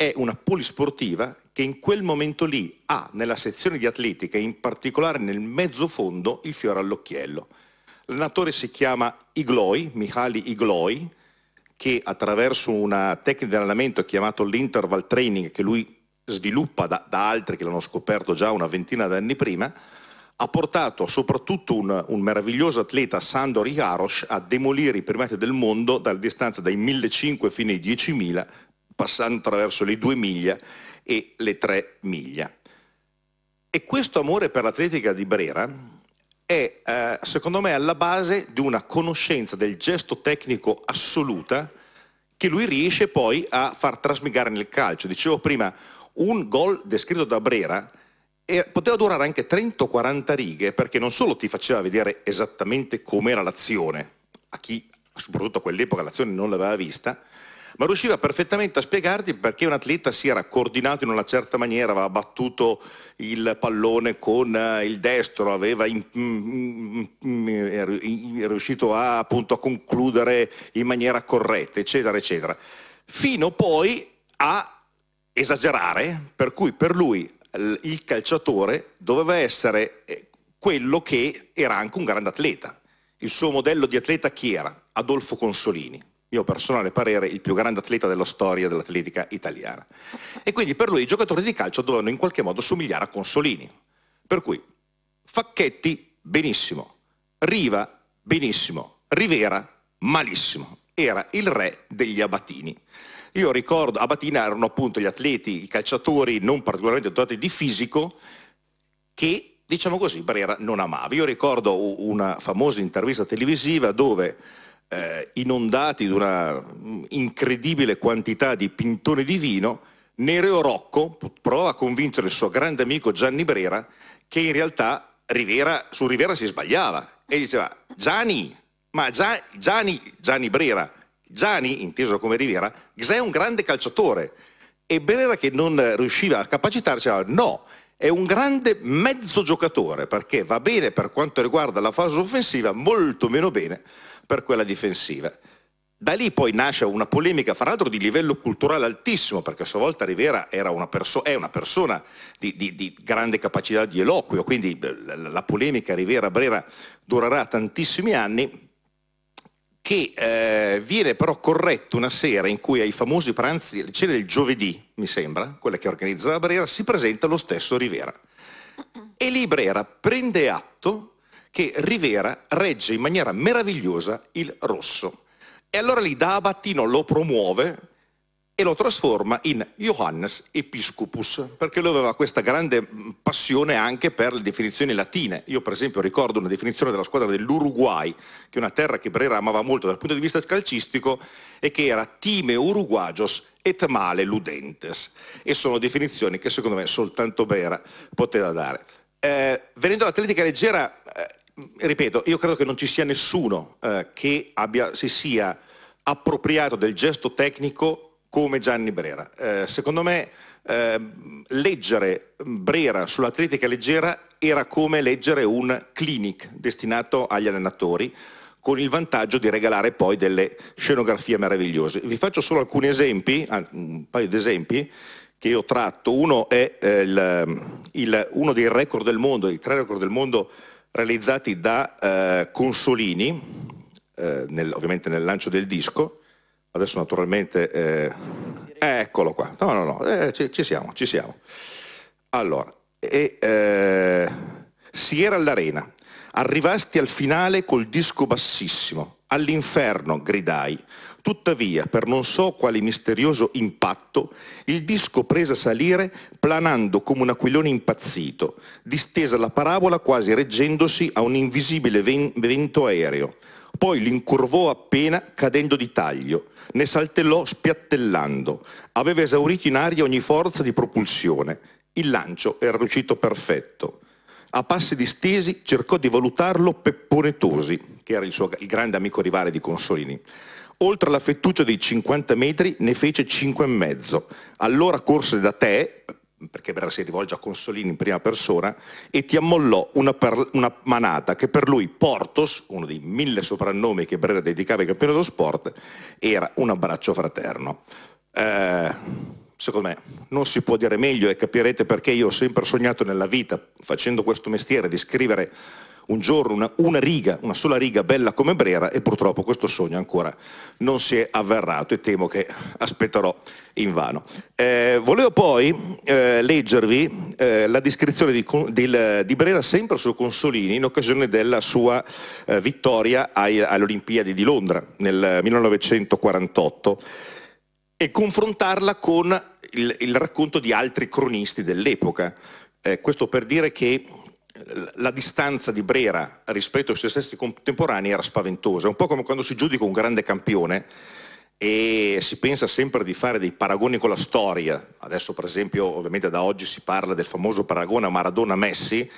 è una polisportiva che in quel momento lì ha nella sezione di atletica, in particolare nel mezzo fondo, il fiore all'occhiello. L'allenatore si chiama Igloi, Michali Igloi, che attraverso una tecnica di allenamento chiamata l'interval training, che lui sviluppa da, da altri che l'hanno scoperto già una ventina d'anni prima, ha portato soprattutto un, un meraviglioso atleta, Sandor Jarosz, a demolire i primati del mondo dalla distanza dai 1.500 fino ai 10.000 passando attraverso le due miglia e le tre miglia. E questo amore per l'atletica di Brera è, eh, secondo me, alla base di una conoscenza del gesto tecnico assoluta che lui riesce poi a far trasmigare nel calcio. Dicevo prima, un gol descritto da Brera e poteva durare anche 30 o 40 righe perché non solo ti faceva vedere esattamente com'era l'azione, a chi soprattutto a quell'epoca l'azione non l'aveva vista, ma riusciva perfettamente a spiegarti perché un atleta si era coordinato in una certa maniera, aveva battuto il pallone con eh, il destro, aveva in, in, riuscito a, appunto, a concludere in maniera corretta, eccetera, eccetera. Fino poi a esagerare, per cui per lui il calciatore doveva essere eh, quello che era anche un grande atleta. Il suo modello di atleta chi era? Adolfo Consolini mio personale parere, il più grande atleta della storia dell'atletica italiana. E quindi per lui i giocatori di calcio dovevano in qualche modo somigliare a Consolini. Per cui Facchetti, benissimo. Riva, benissimo. Rivera, malissimo. Era il re degli abatini. Io ricordo, abatina erano appunto gli atleti, i calciatori non particolarmente dotati di fisico, che diciamo così, Barriera non amava. Io ricordo una famosa intervista televisiva dove eh, inondati di una mm, incredibile quantità di pintoni di vino, Nereo Rocco prova a convincere il suo grande amico Gianni Brera che in realtà Rivera, su Rivera si sbagliava e diceva Gianni, ma Gia, Gianni, Gianni Brera, Gianni, inteso come Rivera, è un grande calciatore e Brera che non riusciva a capacitarsi diceva no, è un grande mezzo giocatore perché va bene per quanto riguarda la fase offensiva, molto meno bene per quella difensiva. Da lì poi nasce una polemica, fra l'altro di livello culturale altissimo, perché a sua volta Rivera una è una persona di, di, di, grande capacità di eloquio, quindi eh, la polemica Rivera-Brera durerà tantissimi anni, che eh, viene però corretto una sera in cui ai famosi pranzi, le cene del giovedì, mi sembra, quella che organizza la Brera, si presenta lo stesso Rivera. E lì Brera prende atto che Rivera regge in maniera meravigliosa il rosso. E allora lì da Abattino lo promuove e lo trasforma in Johannes Episcopus, perché lui aveva questa grande mm, passione anche per le definizioni latine. Io per esempio ricordo una definizione della squadra dell'Uruguay, che è una terra che Brera amava molto dal punto di vista calcistico, e che era Time Uruguagios et male ludentes. E sono definizioni che secondo me soltanto Brera poteva dare. Eh, venendo all'atletica leggera, eh, ripeto, io credo che non ci sia nessuno eh, che abbia, si sia appropriato del gesto tecnico come Gianni Brera. Eh, secondo me eh, leggere Brera sull'atletica leggera era come leggere un clinic destinato agli allenatori con il vantaggio di regalare poi delle scenografie meravigliose. Vi faccio solo alcuni esempi, un paio di esempi che io tratto. Uno è eh, il, il, uno dei record del mondo, dei tre record del mondo realizzati da eh, Consolini, eh, nel, ovviamente nel lancio del disco, adesso naturalmente, eh, eh eccolo qua, no no no, eh, ci, ci, siamo, ci siamo. Allora, e, era eh, all'arena, arrivasti al finale col disco bassissimo, all'inferno gridai, Tuttavia, per non so quale misterioso impatto, il disco prese a salire planando come un aquilone impazzito, distesa la parabola quasi reggendosi a un invisibile vento aereo. Poi l'incurvò appena cadendo di taglio, ne saltellò spiattellando, aveva esaurito in aria ogni forza di propulsione. Il lancio era riuscito perfetto. A passi distesi cercò di valutarlo Peppone Tosi, che era il, suo, il grande amico rivale di Consolini. Oltre alla fettuccia dei 50 metri ne fece 5,5. Allora corse da te, perché Berra si rivolge a Consolini in prima persona, e ti ammollò una, una, manata che per lui Portos, uno dei mille soprannomi che Brera dedicava ai campioni dello sport, era un abbraccio fraterno. Eh, secondo me non si può dire meglio e capirete perché io ho sempre sognato nella vita, facendo questo mestiere, di scrivere un giorno una, una, riga, una sola riga bella come Brera e purtroppo questo sogno ancora non si è avverrato e temo che aspetterò invano. Eh, volevo poi eh, leggervi eh, la descrizione di, del, di, Brera sempre su Consolini in occasione della sua eh, vittoria ai, alle Olimpiadi di Londra nel 1948 e confrontarla con il, il racconto di altri cronisti dell'epoca. Eh, questo per dire che la distanza di Brera rispetto ai suoi stessi contemporanei era spaventosa, È un po' come quando si giudica un grande campione e si pensa sempre di fare dei paragoni con la storia. Adesso per esempio ovviamente da oggi si parla del famoso paragone a Maradona-Messi,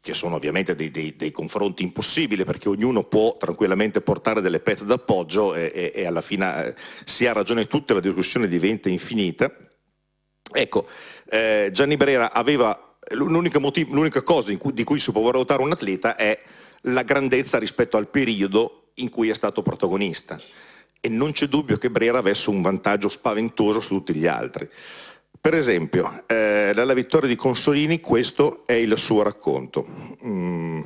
che sono ovviamente dei, dei, dei, confronti impossibili perché ognuno può tranquillamente portare delle pezze d'appoggio e, e, e alla fine eh, si ha ragione tutte, la discussione diventa infinita. Ecco, eh, Gianni Brera aveva l'unica, motiv- l'unica cosa cui, di cui si può valutare un atleta è la grandezza rispetto al periodo in cui è stato protagonista. E non c'è dubbio che Brera avesse un vantaggio spaventoso su tutti gli altri. Per esempio, eh, dalla vittoria di Consolini questo è il suo racconto. Mm.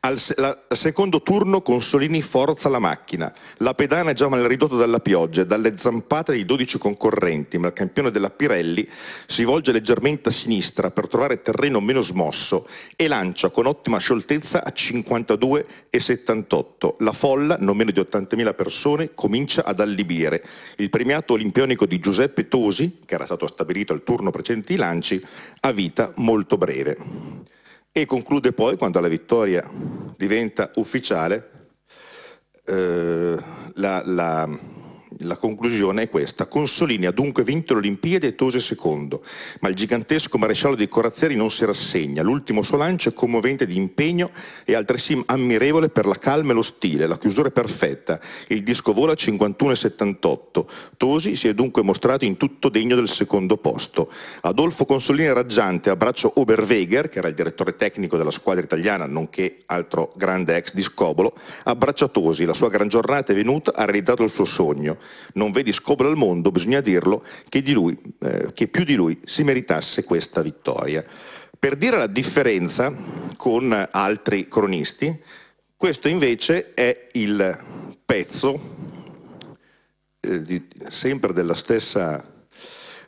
Al se la, secondo turno Consolini forza la macchina. La pedana è già mal ridotta dalla pioggia e dalle zampate dei 12 concorrenti, ma il campione della Pirelli si volge leggermente a sinistra per trovare terreno meno smosso e lancia con ottima scioltezza a 52,78. La folla, non meno di 80.000 persone, comincia ad allibire. Il premiato olimpionico di Giuseppe Tosi, che era stato stabilito al turno precedente i lanci, ha vita molto breve e conclude poi quando la vittoria diventa ufficiale eh, la, la la conclusione è questa. Consolini ha dunque vinto l'Olimpiade e Tose secondo, ma il gigantesco maresciallo dei corazzeri non si rassegna. L'ultimo suo lancio è commovente di impegno e altresì ammirevole per la calma e lo stile, la chiusura è perfetta. Il disco vola 51,78. Tosi si è dunque mostrato in tutto degno del secondo posto. Adolfo Consolini è raggiante abbraccio Oberweger, che era il direttore tecnico della squadra italiana, nonché altro grande ex discobolo, Tosi. la sua gran giornata è venuta, ha realizzato il suo sogno non vedi scopre al mondo, bisogna dirlo, che, di lui, eh, che più di lui si meritasse questa vittoria. Per dire la differenza con altri cronisti, questo invece è il pezzo eh, di, sempre della stessa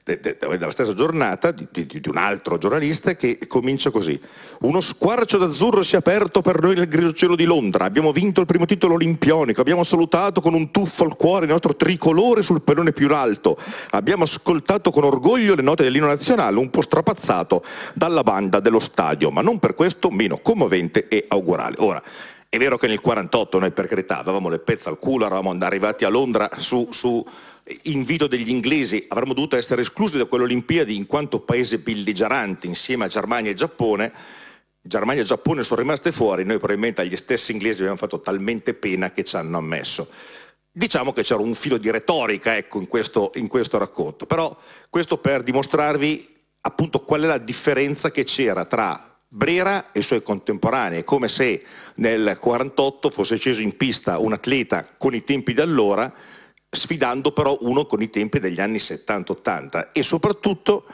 della stessa giornata di, di, di, un altro giornalista che comincia così. Uno squarcio d'azzurro si è aperto per noi nel grido cielo di Londra, abbiamo vinto il primo titolo olimpionico, abbiamo salutato con un tuffo al cuore il nostro tricolore sul pallone più alto, abbiamo ascoltato con orgoglio le note dell'inno nazionale un po' strapazzato dalla banda dello stadio, ma non per questo meno commovente e augurale. Ora, è vero che nel 48 noi per carità avevamo le pezze al culo, eravamo arrivati a Londra su, su invito degli inglesi, avremmo dovuto essere esclusi da quelle Olimpiadi in quanto paese belligerante insieme a Germania e Giappone, Germania e Giappone sono rimaste fuori, noi probabilmente agli stessi inglesi abbiamo fatto talmente pena che ci hanno ammesso. Diciamo che c'era un filo di retorica ecco, in, questo, in questo racconto, però questo per dimostrarvi appunto qual è la differenza che c'era tra Brera e i suoi contemporanei, come se nel 1948 fosse sceso in pista un atleta con i tempi di allora sfidando però uno con i tempi degli anni 70-80 e soprattutto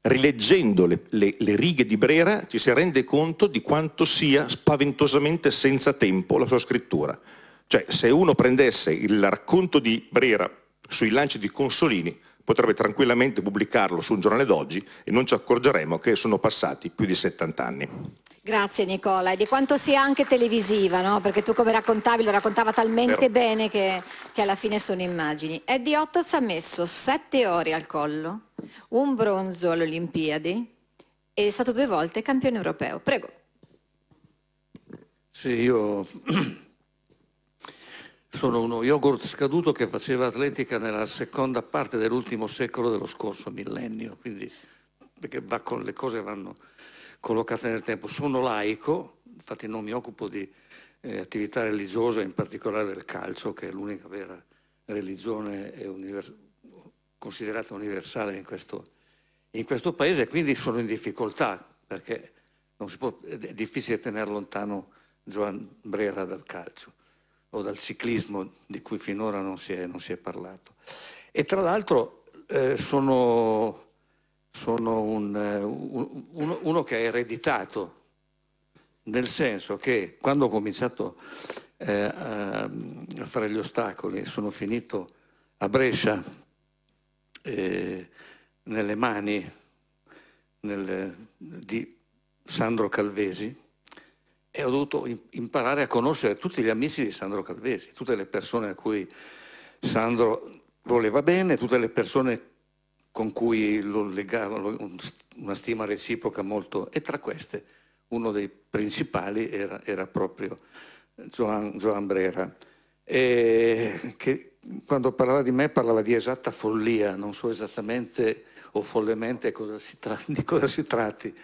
rileggendo le, le, le, righe di Brera ci si rende conto di quanto sia spaventosamente senza tempo la sua scrittura. Cioè se uno prendesse il racconto di Brera sui lanci di Consolini potrebbe tranquillamente pubblicarlo su un giornale d'oggi e non ci accorgeremo che sono passati più di 70 anni. Grazie Nicola, e di quanto sia anche televisiva, no? perché tu come raccontavi lo raccontava talmente Vero. bene che, che, alla fine sono immagini. Eddie Ottoz ha messo sette ore al collo, un bronzo alle Olimpiadi e è stato due volte campione europeo. Prego. Sì, io sono uno yogurt scaduto che faceva atletica nella seconda parte dell'ultimo secolo dello scorso millennio, quindi perché con, le cose vanno collocate nel tempo. Sono laico, infatti non mi occupo di eh, attività religiosa, in particolare del calcio, che è l'unica vera religione univers considerata universale in questo, in questo paese, quindi sono in difficoltà, perché può, è difficile tenere lontano Giovan Brera dal calcio o dal ciclismo di cui finora non si è, non si è parlato. E tra l'altro eh, sono, sono eh, un, un, uno, che ha ereditato, nel senso che quando ho cominciato eh, a, a fare gli ostacoli sono finito a Brescia eh, nelle mani nel, di Sandro Calvesi, e ho dovuto imparare a conoscere tutti gli amici di Sandro Calvesi, tutte le persone a cui Sandro voleva bene, tutte le persone con cui lo legavano una stima reciproca molto, e tra queste uno dei principali era, era proprio Joan, Joan Brera, e che quando parlava di me parlava di esatta follia, non so esattamente o follemente cosa si, di cosa si tratti,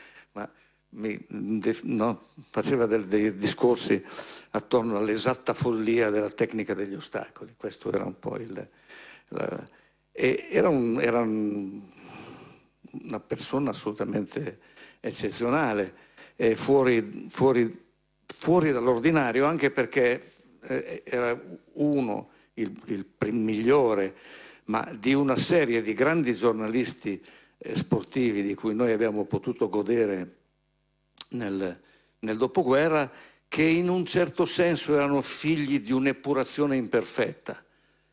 mi, no, faceva del, dei discorsi attorno all'esatta follia della tecnica degli ostacoli, questo era un po' il... La, era, un, era un, una persona assolutamente eccezionale, e fuori, fuori, fuori dall'ordinario anche perché eh, era uno, il, il, migliore, ma di una serie di grandi giornalisti eh, sportivi di cui noi abbiamo potuto godere nel, nel dopoguerra che in un certo senso erano figli di un'epurazione imperfetta,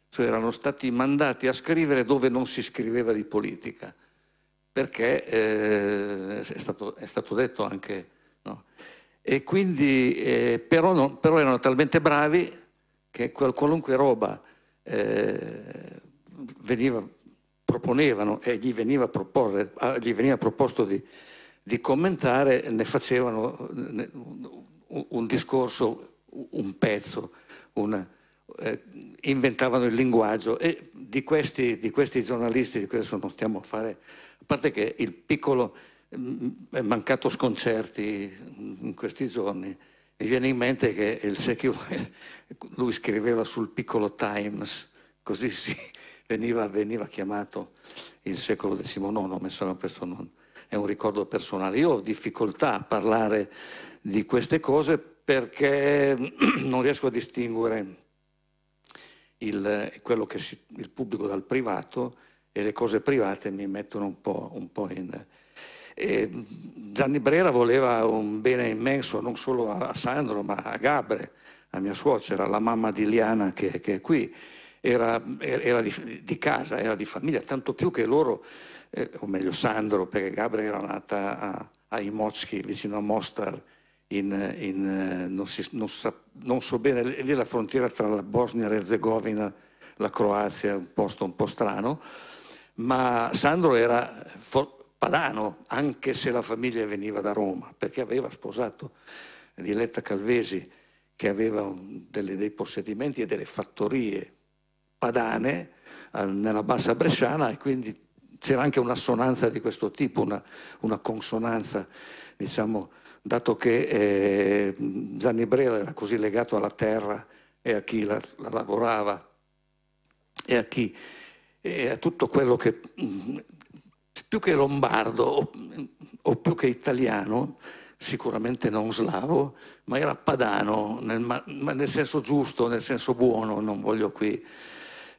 cioè erano stati mandati a scrivere dove non si scriveva di politica, perché eh, è, stato, è, stato, detto anche... No? E quindi eh, però, no, però, erano talmente bravi che qualunque roba eh, veniva, proponevano e gli veniva, proporre, gli veniva proposto di, di commentare ne facevano un discorso, un pezzo, una, eh, inventavano il linguaggio e di questi, di questi giornalisti, di questo non stiamo a fare, a parte che il piccolo mm, è mancato sconcerti in questi giorni, mi viene in mente che il secchio, lui scriveva sul piccolo Times, così si, veniva, veniva chiamato il secolo XIX, ma insomma questo non è un ricordo personale. Io ho difficoltà a parlare di queste cose perché non riesco a distinguere il, quello che si, il pubblico dal privato e le cose private mi mettono un po', un po in... E Gianni Brera voleva un bene immenso non solo a Sandro ma a Gabre, a mia suocera, la mamma di Liana che, che è qui, era, era di, di casa, era di famiglia, tanto più che loro eh, o meglio Sandro, perché Gabriele era nata a, a Imocchi, vicino a Mostar, in, in, eh, non, si, non, sa, non, so bene, lì la frontiera tra la Bosnia e Herzegovina, la Croazia, un posto un po' strano, ma Sandro era padano, anche se la famiglia veniva da Roma, perché aveva sposato Diletta Calvesi, che aveva delle, dei possedimenti e delle fattorie padane eh, nella bassa bresciana e quindi c'era anche un'assonanza di questo tipo, una, una consonanza, diciamo, dato che eh, Gianni Brera era così legato alla terra e a chi la, la lavorava e a chi e a tutto quello che mm, più che lombardo o, o, più che italiano, sicuramente non slavo, ma era padano, nel, ma, nel senso giusto, nel senso buono, non voglio qui.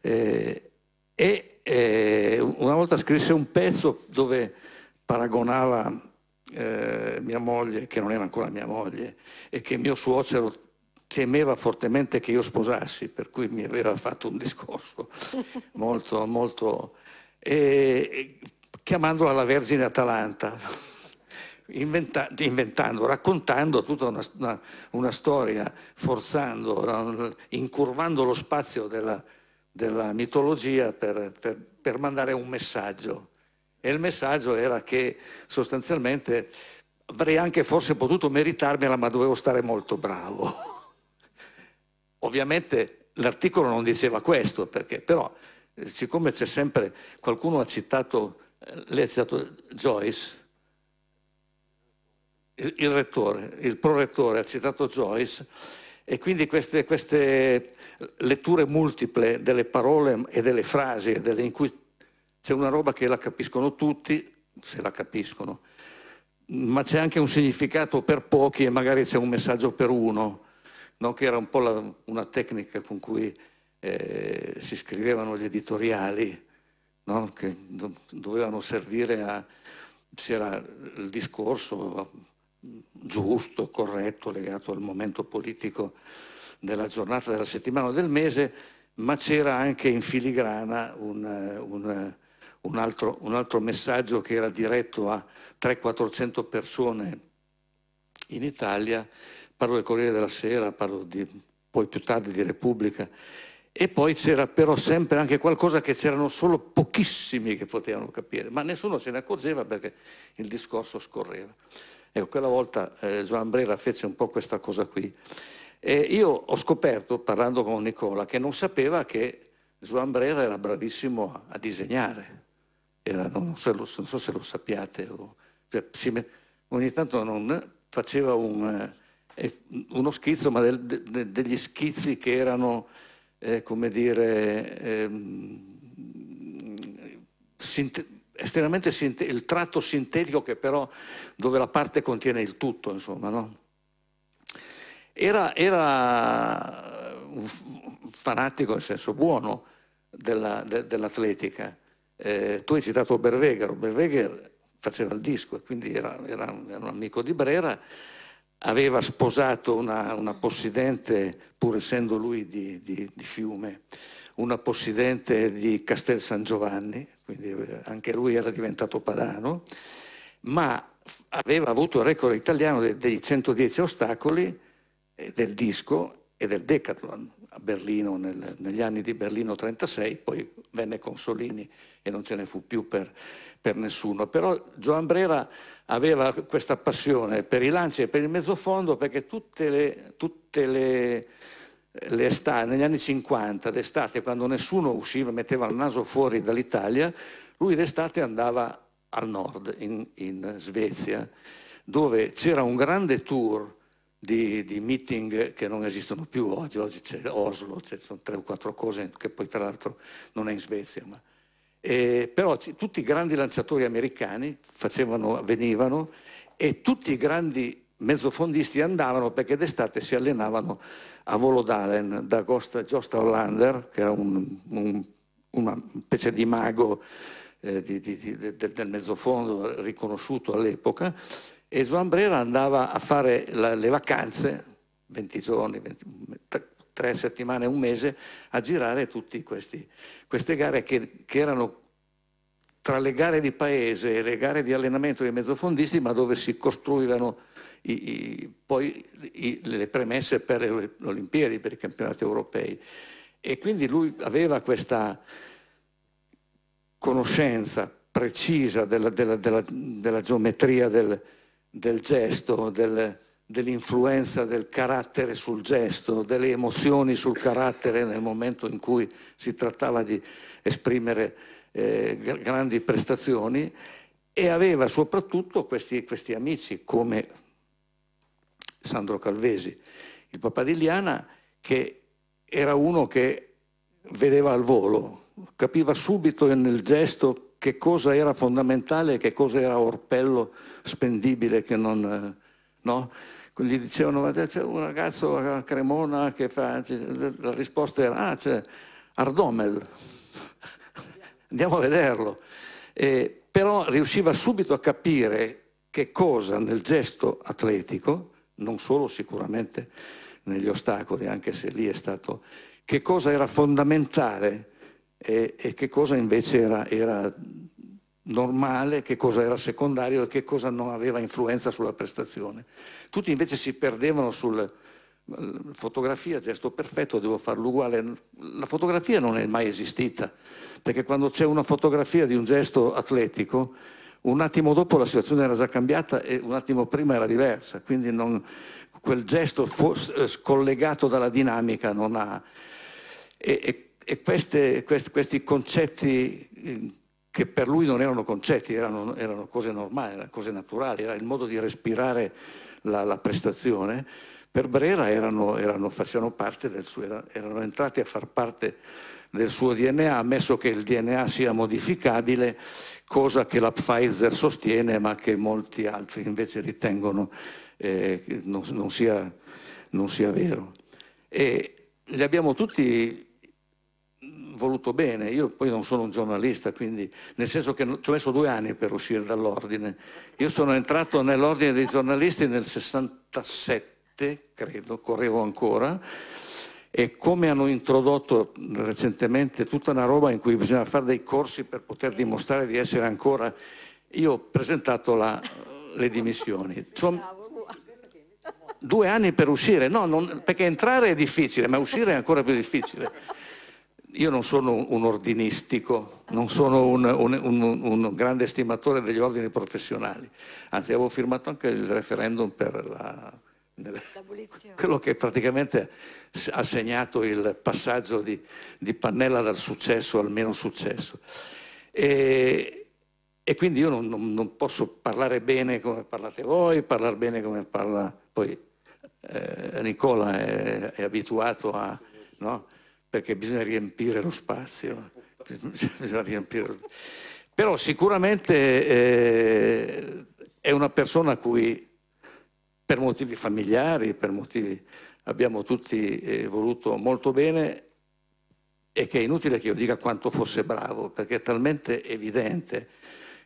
Eh, e e eh, una volta scrisse un pezzo dove paragonava eh, mia moglie, che non era ancora mia moglie, e che mio suocero temeva fortemente che io sposassi, per cui mi aveva fatto un discorso molto, molto... E, chiamandola la Vergine Atalanta, inventa, inventando, raccontando tutta una, una, una storia, forzando, incurvando lo spazio della, della mitologia per, per, per mandare un messaggio. E il messaggio era che sostanzialmente avrei anche forse potuto meritarmela, ma dovevo stare molto bravo. Ovviamente l'articolo non diceva questo, perché, però eh, siccome c'è sempre, qualcuno ha citato, eh, lei ha citato Joyce, il, il rettore, il prorettore ha citato Joyce, e quindi queste, queste letture multiple delle parole e delle frasi, delle in cui c'è una roba che la capiscono tutti, se la capiscono, ma c'è anche un significato per pochi e magari c'è un messaggio per uno, no? che era un po' la, una tecnica con cui eh, si scrivevano gli editoriali, no? che do, dovevano servire a... c'era il discorso mm, giusto, corretto, legato al momento politico della giornata, della settimana o del mese, ma c'era anche in filigrana un, eh, un, eh, un, altro, un, altro, messaggio che era diretto a 300-400 persone in Italia, parlo del Corriere della Sera, parlo di, poi più tardi di Repubblica, e poi c'era però sempre anche qualcosa che c'erano solo pochissimi che potevano capire, ma nessuno se ne accorgeva perché il discorso scorreva. Ecco, quella volta eh, Giovan Brera fece un po' questa cosa qui. E io ho scoperto, parlando con Nicola, che non sapeva che Joan Brera era bravissimo a, a disegnare. Era, non, so, non, so, se lo sappiate. O, cioè, si, ogni tanto non, faceva un, eh, uno schizzo, ma del, de, degli schizzi che erano, eh, come dire, eh, sinte estremamente sinte il tratto sintetico che però dove la parte contiene il tutto, insomma, no? Era, era un fanatico in senso buono della, de, dell'atletica. Eh, tu hai citato Berweger, Berweger faceva il disco e quindi era, era, era, un amico di Brera, aveva sposato una, una possidente, pur essendo lui di, di, di Fiume, una possidente di Castel San Giovanni, quindi eh, anche lui era diventato padano, ma aveva avuto il record italiano dei 110 ostacoli del disco e del Decathlon a Berlino nel, negli anni di Berlino 36, poi venne Consolini e non ce ne fu più per, per nessuno. Però Joan Brera aveva questa passione per i lanci e per il mezzofondo perché tutte le, tutte le, le estate, negli anni 50 d'estate, quando nessuno usciva, metteva il naso fuori dall'Italia, lui d'estate andava al nord, in, in Svezia, dove c'era un grande tour di, di, meeting che non esistono più oggi, oggi c'è Oslo, ci sono tre o quattro cose che poi tra l'altro non è in Svezia. Ma... Eh, però tutti i grandi lanciatori americani facevano, venivano e tutti i grandi mezzofondisti andavano perché d'estate si allenavano a volo Volodalen da Jost Hollander, che era un, un, una specie di mago eh, di, di, del mezzofondo riconosciuto all'epoca, e Joan Brera andava a fare la, le vacanze, 20 giorni, 20, 3 settimane, un mese, a girare tutte queste gare che, che erano tra le gare di paese e le gare di allenamento dei mezzofondisti, ma dove si costruivano i, i, poi i, le premesse per le Olimpiadi, per i campionati europei. E quindi lui aveva questa conoscenza precisa della, della, della, della geometria del, del gesto, del, dell'influenza del carattere sul gesto, delle emozioni sul carattere nel momento in cui si trattava di esprimere eh, grandi prestazioni e aveva soprattutto questi, questi amici come Sandro Calvesi, il papà di Liana, che era uno che vedeva al volo, capiva subito nel gesto che cosa era fondamentale e che cosa era orpello spendibile che non... Eh, no? Gli dicevano, c'è un ragazzo a Cremona che fa... La risposta era, ah, c'è Ardomel, andiamo a vederlo. Eh, però riusciva subito a capire che cosa nel gesto atletico, non solo sicuramente negli ostacoli, anche se lì è stato, che cosa era fondamentale e, e che cosa invece era, era normale, che cosa era secondario e che cosa non aveva influenza sulla prestazione. Tutti invece si perdevano sul fotografia, gesto perfetto, devo farlo uguale. La fotografia non è mai esistita, perché quando c'è una fotografia di un gesto atletico, un attimo dopo la situazione era già cambiata e un attimo prima era diversa, quindi non, quel gesto scollegato dalla dinamica non ha... E, e e queste, questi, questi concetti eh, che per lui non erano concetti, erano, erano, cose normali, erano cose naturali, era il modo di respirare la, la prestazione, per Brera erano, erano, facevano parte del suo, erano entrati a far parte del suo DNA, ammesso che il DNA sia modificabile, cosa che la Pfizer sostiene ma che molti altri invece ritengono eh, non, non, sia, non, sia, vero. E li abbiamo tutti voluto bene, io poi non sono un giornalista, quindi nel senso che ci ho messo due anni per uscire dall'ordine. Io sono entrato nell'ordine dei giornalisti nel 67, credo, correvo ancora, e come hanno introdotto recentemente tutta una roba in cui bisogna fare dei corsi per poter dimostrare di essere ancora, io ho presentato la, le dimissioni. Cioè, due anni per uscire, no, non, perché entrare è difficile, ma uscire è ancora più difficile io non sono un ordinistico, non sono un, un, un, un, grande estimatore degli ordini professionali, anzi avevo firmato anche il referendum per la, quello che praticamente ha segnato il passaggio di, di Pannella dal successo al meno successo. E, e quindi io non, non, non, posso parlare bene come parlate voi, parlare bene come parla poi eh, Nicola è, è abituato a... No? perché bisogna riempire lo spazio. Bisogna riempire Però sicuramente eh, è una persona a cui per motivi familiari, per motivi abbiamo tutti eh, voluto molto bene e che è inutile che io dica quanto fosse bravo, perché è talmente evidente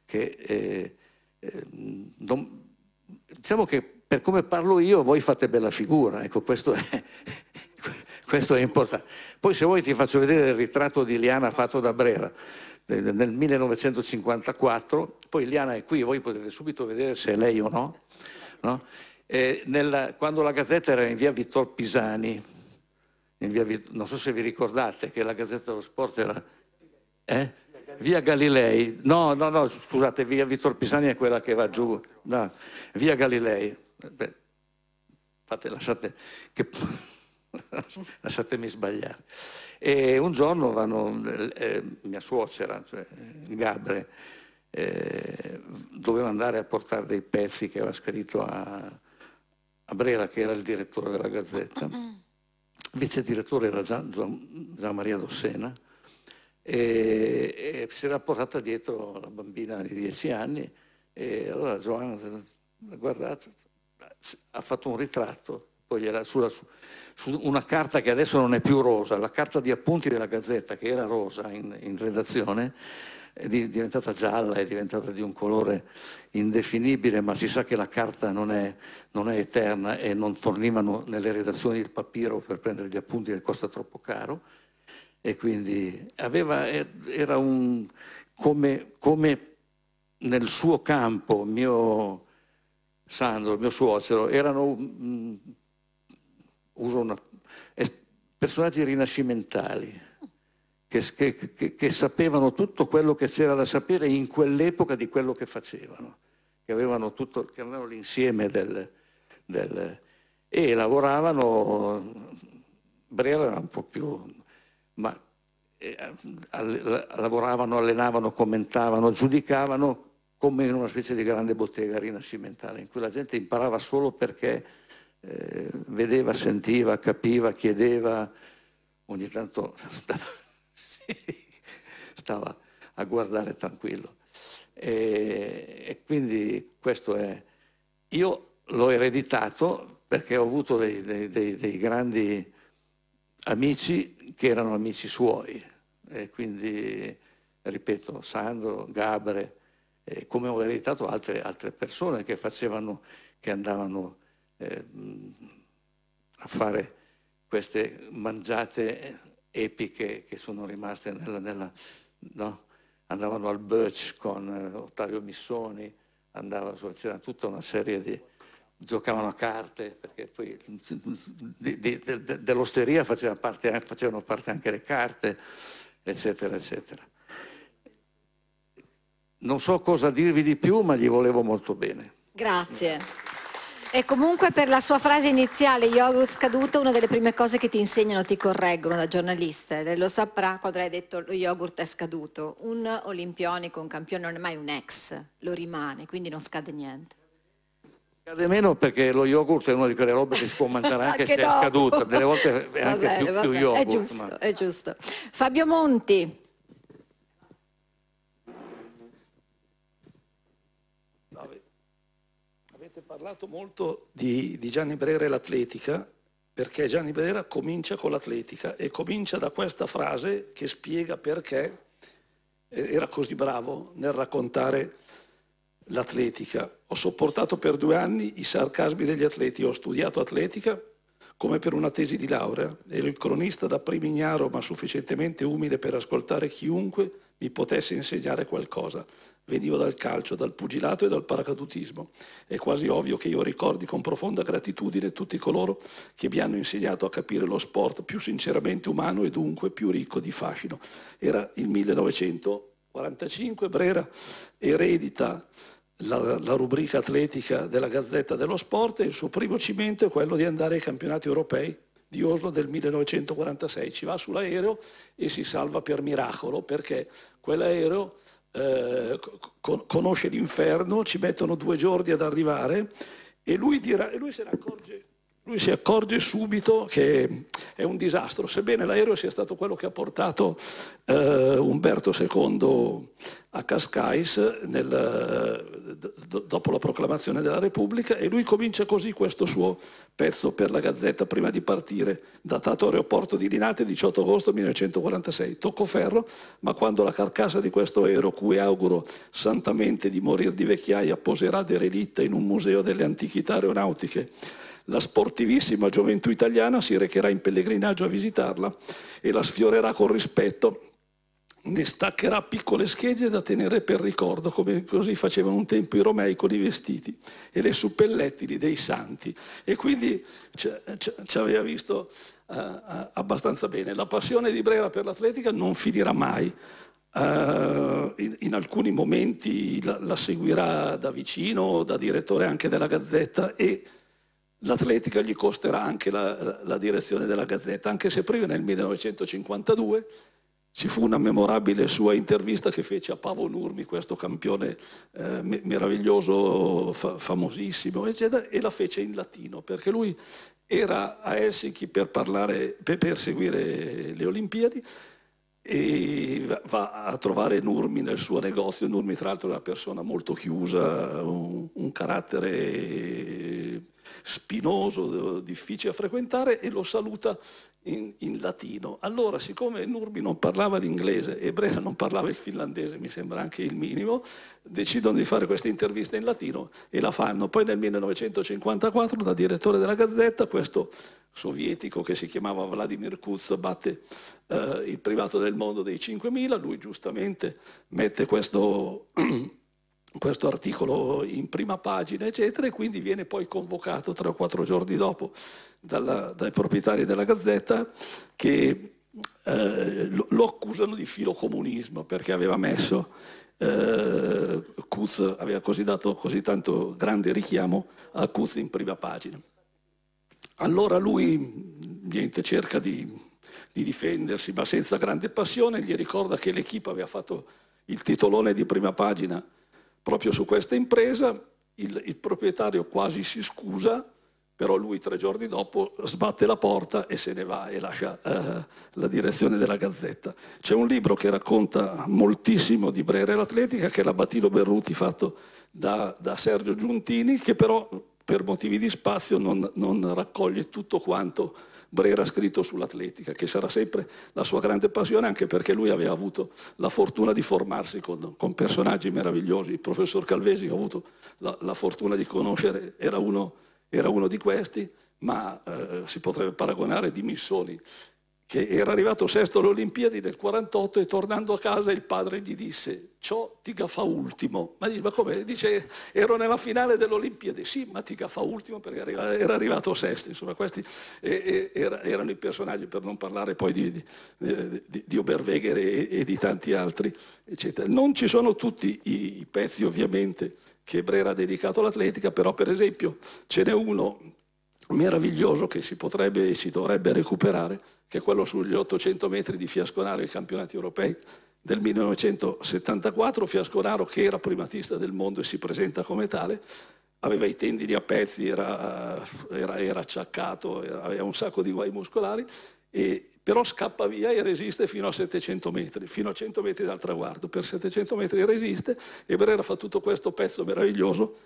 che eh, eh, non, diciamo che per come parlo io voi fate bella figura, ecco questo è, questo è importante. Poi se vuoi ti faccio vedere il ritratto di Liana fatto da Brera nel 1954, poi Liana è qui, voi potete subito vedere se è lei o no, no? Nella, quando la Gazzetta era in via Vittor Pisani, via non so se vi ricordate che la Gazzetta dello Sport era... Eh? Via Galilei, no, no, no, scusate, via Vittor Pisani è quella che va giù, no, via Galilei, Beh, fate, lasciate che lasciatemi sbagliare. E un giorno vanno, eh, mia suocera, cioè Gabre, eh, doveva andare a portare dei pezzi che aveva scritto a, a Brera, che era il direttore della Gazzetta. vice direttore era Gian, Gian Maria Dossena e, e, si era portata dietro la bambina di 10 anni e allora Giovanna l'ha guardata, ha fatto un ritratto sulla, su, su una carta che adesso non è più rosa, la carta di appunti della Gazzetta che era rosa in, in redazione, è diventata gialla, è diventata di un colore indefinibile, ma si sa che la carta non è, non è eterna e non fornivano nelle redazioni il papiro per prendere gli appunti che costa troppo caro. E quindi aveva, er, era un, come, come nel suo campo, mio Sandro, mio suocero, erano uso una, personaggi rinascimentali che, che, che, che, sapevano tutto quello che c'era da sapere in quell'epoca di quello che facevano, che avevano, tutto, che avevano l'insieme del, del, e lavoravano, Brera era un po' più, ma eh, all, lavoravano, allenavano, commentavano, giudicavano come in una specie di grande bottega rinascimentale, in cui la gente imparava solo perché eh, vedeva, sentiva, capiva, chiedeva, ogni tanto stava, sì, stava a guardare tranquillo. E, e, quindi questo è... Io l'ho ereditato perché ho avuto dei, dei, dei, dei grandi amici che erano amici suoi, e quindi ripeto, Sandro, Gabre, eh, come ho ereditato altre, altre persone che facevano, che andavano eh, a fare queste mangiate epiche che sono rimaste nella... nella no? Andavano al Birch con eh, Ottavio Missoni, c'era tutta una serie di... giocavano a carte, perché poi di, di, de, dell'osteria faceva parte, eh, facevano parte anche le carte, eccetera, eccetera. Non so cosa dirvi di più, ma gli volevo molto bene. Grazie. E comunque per la sua frase iniziale, yogurt scaduto, una delle prime cose che ti insegnano, ti correggono da giornalista, lo saprà quando hai detto lo yogurt è scaduto. Un olimpionico, un campione non è mai un ex, lo rimane, quindi non scade niente. Scade meno perché lo yogurt è una di quelle robe che si può mangiare anche, anche se dopo. è scaduto, delle volte è anche vabbè, più, vabbè. più yogurt. È giusto, ma... è giusto. Fabio Monti. parlato molto di, di Gianni Brera e l'atletica, perché Gianni Brera comincia con l'atletica e comincia da questa frase che spiega perché era così bravo nel raccontare l'atletica. Ho sopportato per due anni i sarcasmi degli atleti, ho studiato atletica come per una tesi di laurea, ero il cronista da prima ignaro ma sufficientemente umile per ascoltare chiunque mi potesse insegnare qualcosa. Venivo dal calcio, dal pugilato e dal paracadutismo. È quasi ovvio che io ricordi con profonda gratitudine tutti coloro che mi hanno insegnato a capire lo sport più sinceramente umano e dunque più ricco di fascino. Era il 1945, Brera eredita la, la, rubrica atletica della Gazzetta dello Sport e il suo primo cimento è quello di andare ai campionati europei di Oslo del 1946. Ci va sull'aereo e si salva per miracolo perché quell'aereo eh, conosce l'inferno, ci mettono due giorni ad arrivare e lui, dirà, e lui se ne accorge lui si accorge subito che è un disastro, sebbene l'aereo sia stato quello che ha portato eh, Umberto II a Cascais nel, do, dopo la proclamazione della Repubblica e lui comincia così questo suo pezzo per la Gazzetta prima di partire, datato aeroporto di Linate 18 agosto 1946. Tocco ferro, ma quando la carcassa di questo aereo, cui auguro santamente di morire di vecchiaia, poserà derelitta in un museo delle antichità aeronautiche la sportivissima gioventù italiana si recherà in pellegrinaggio a visitarla e la sfiorerà con rispetto. Ne staccherà piccole schegge da tenere per ricordo, come così facevano un tempo i romei con i vestiti e le suppellettili dei santi. E quindi ci aveva visto eh, eh, abbastanza bene. La passione di Brera per l'atletica non finirà mai. Uh, in, in, alcuni momenti la, la seguirà da vicino, da direttore anche della Gazzetta e l'atletica gli costerà anche la, la, direzione della Gazzetta, anche se prima nel 1952 ci fu una memorabile sua intervista che fece a Pavo Nurmi, questo campione eh, meraviglioso, fa, famosissimo, eccetera, e la fece in latino, perché lui era a Helsinki per, parlare, per, per seguire le Olimpiadi e va a trovare Nurmi nel suo negozio. Nurmi tra l'altro è una persona molto chiusa, un, un carattere spinoso, eh, difficile da frequentare, e lo saluta in, in, latino. Allora, siccome Nurbi non parlava l'inglese e Brera non parlava il finlandese, mi sembra anche il minimo, decidono di fare questa intervista in latino e la fanno. Poi nel 1954, da direttore della Gazzetta, questo sovietico che si chiamava Vladimir Kuz batte eh, il privato del mondo dei 5.000, lui giustamente mette questo... questo articolo in prima pagina, eccetera, e quindi viene poi convocato tre o quattro giorni dopo dalla, dai proprietari della Gazzetta che eh, lo, lo, accusano di filocomunismo perché aveva messo, eh, Kuz aveva così dato così tanto grande richiamo a Kuz in prima pagina. Allora lui niente, cerca di, di difendersi, ma senza grande passione, gli ricorda che l'equipe aveva fatto il titolone di prima pagina Proprio su questa impresa il, il proprietario quasi si scusa, però lui tre giorni dopo sbatte la porta e se ne va e lascia eh, la direzione della Gazzetta. C'è un libro che racconta moltissimo di Brera e l'Atletica, che è l'Abbatino Berruti fatto da, da Sergio Giuntini, che però per motivi di spazio non, non raccoglie tutto quanto Brera scritto sull'atletica, che sarà sempre la sua grande passione, anche perché lui aveva avuto la fortuna di formarsi con, con personaggi meravigliosi. Il professor Calvesi, che ho avuto la, la fortuna di conoscere, era uno, era uno di questi, ma eh, si potrebbe paragonare di Missoni che era arrivato sesto alle Olimpiadi del 48 e tornando a casa il padre gli disse ciò Tiga fa ultimo. Ma dice, ma come? Dice ero nella finale delle Olimpiadi, sì ma Tiga fa ultimo perché era arrivato sesto. Insomma questi erano i personaggi per non parlare poi di, di, di, Oberweger e, e, di tanti altri. Eccetera. Non ci sono tutti i pezzi ovviamente che Brera ha dedicato all'atletica, però per esempio ce n'è uno meraviglioso che si potrebbe e si dovrebbe recuperare, che è quello sugli 800 metri di Fiasconaro ai campionati europei del 1974, Fiasconaro che era primatista del mondo e si presenta come tale, aveva i tendini a pezzi, era, era, era acciaccato, era, aveva un sacco di guai muscolari, e, però scappa via e resiste fino a 700 metri, fino a 100 metri dal traguardo, per 700 metri resiste e Brera fa tutto questo pezzo meraviglioso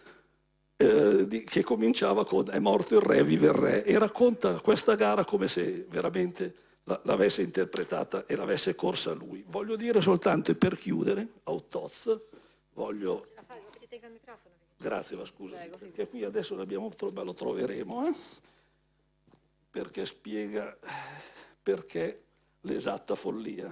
eh, di, che cominciava con è morto il re, vive il re, e racconta questa gara come se veramente l'avesse interpretata e l'avesse corsa lui. Voglio dire soltanto, e per chiudere, a voglio... Grazie, ma scusa, perché qui adesso l'abbiamo, lo troveremo, eh? perché spiega perché l'esatta follia.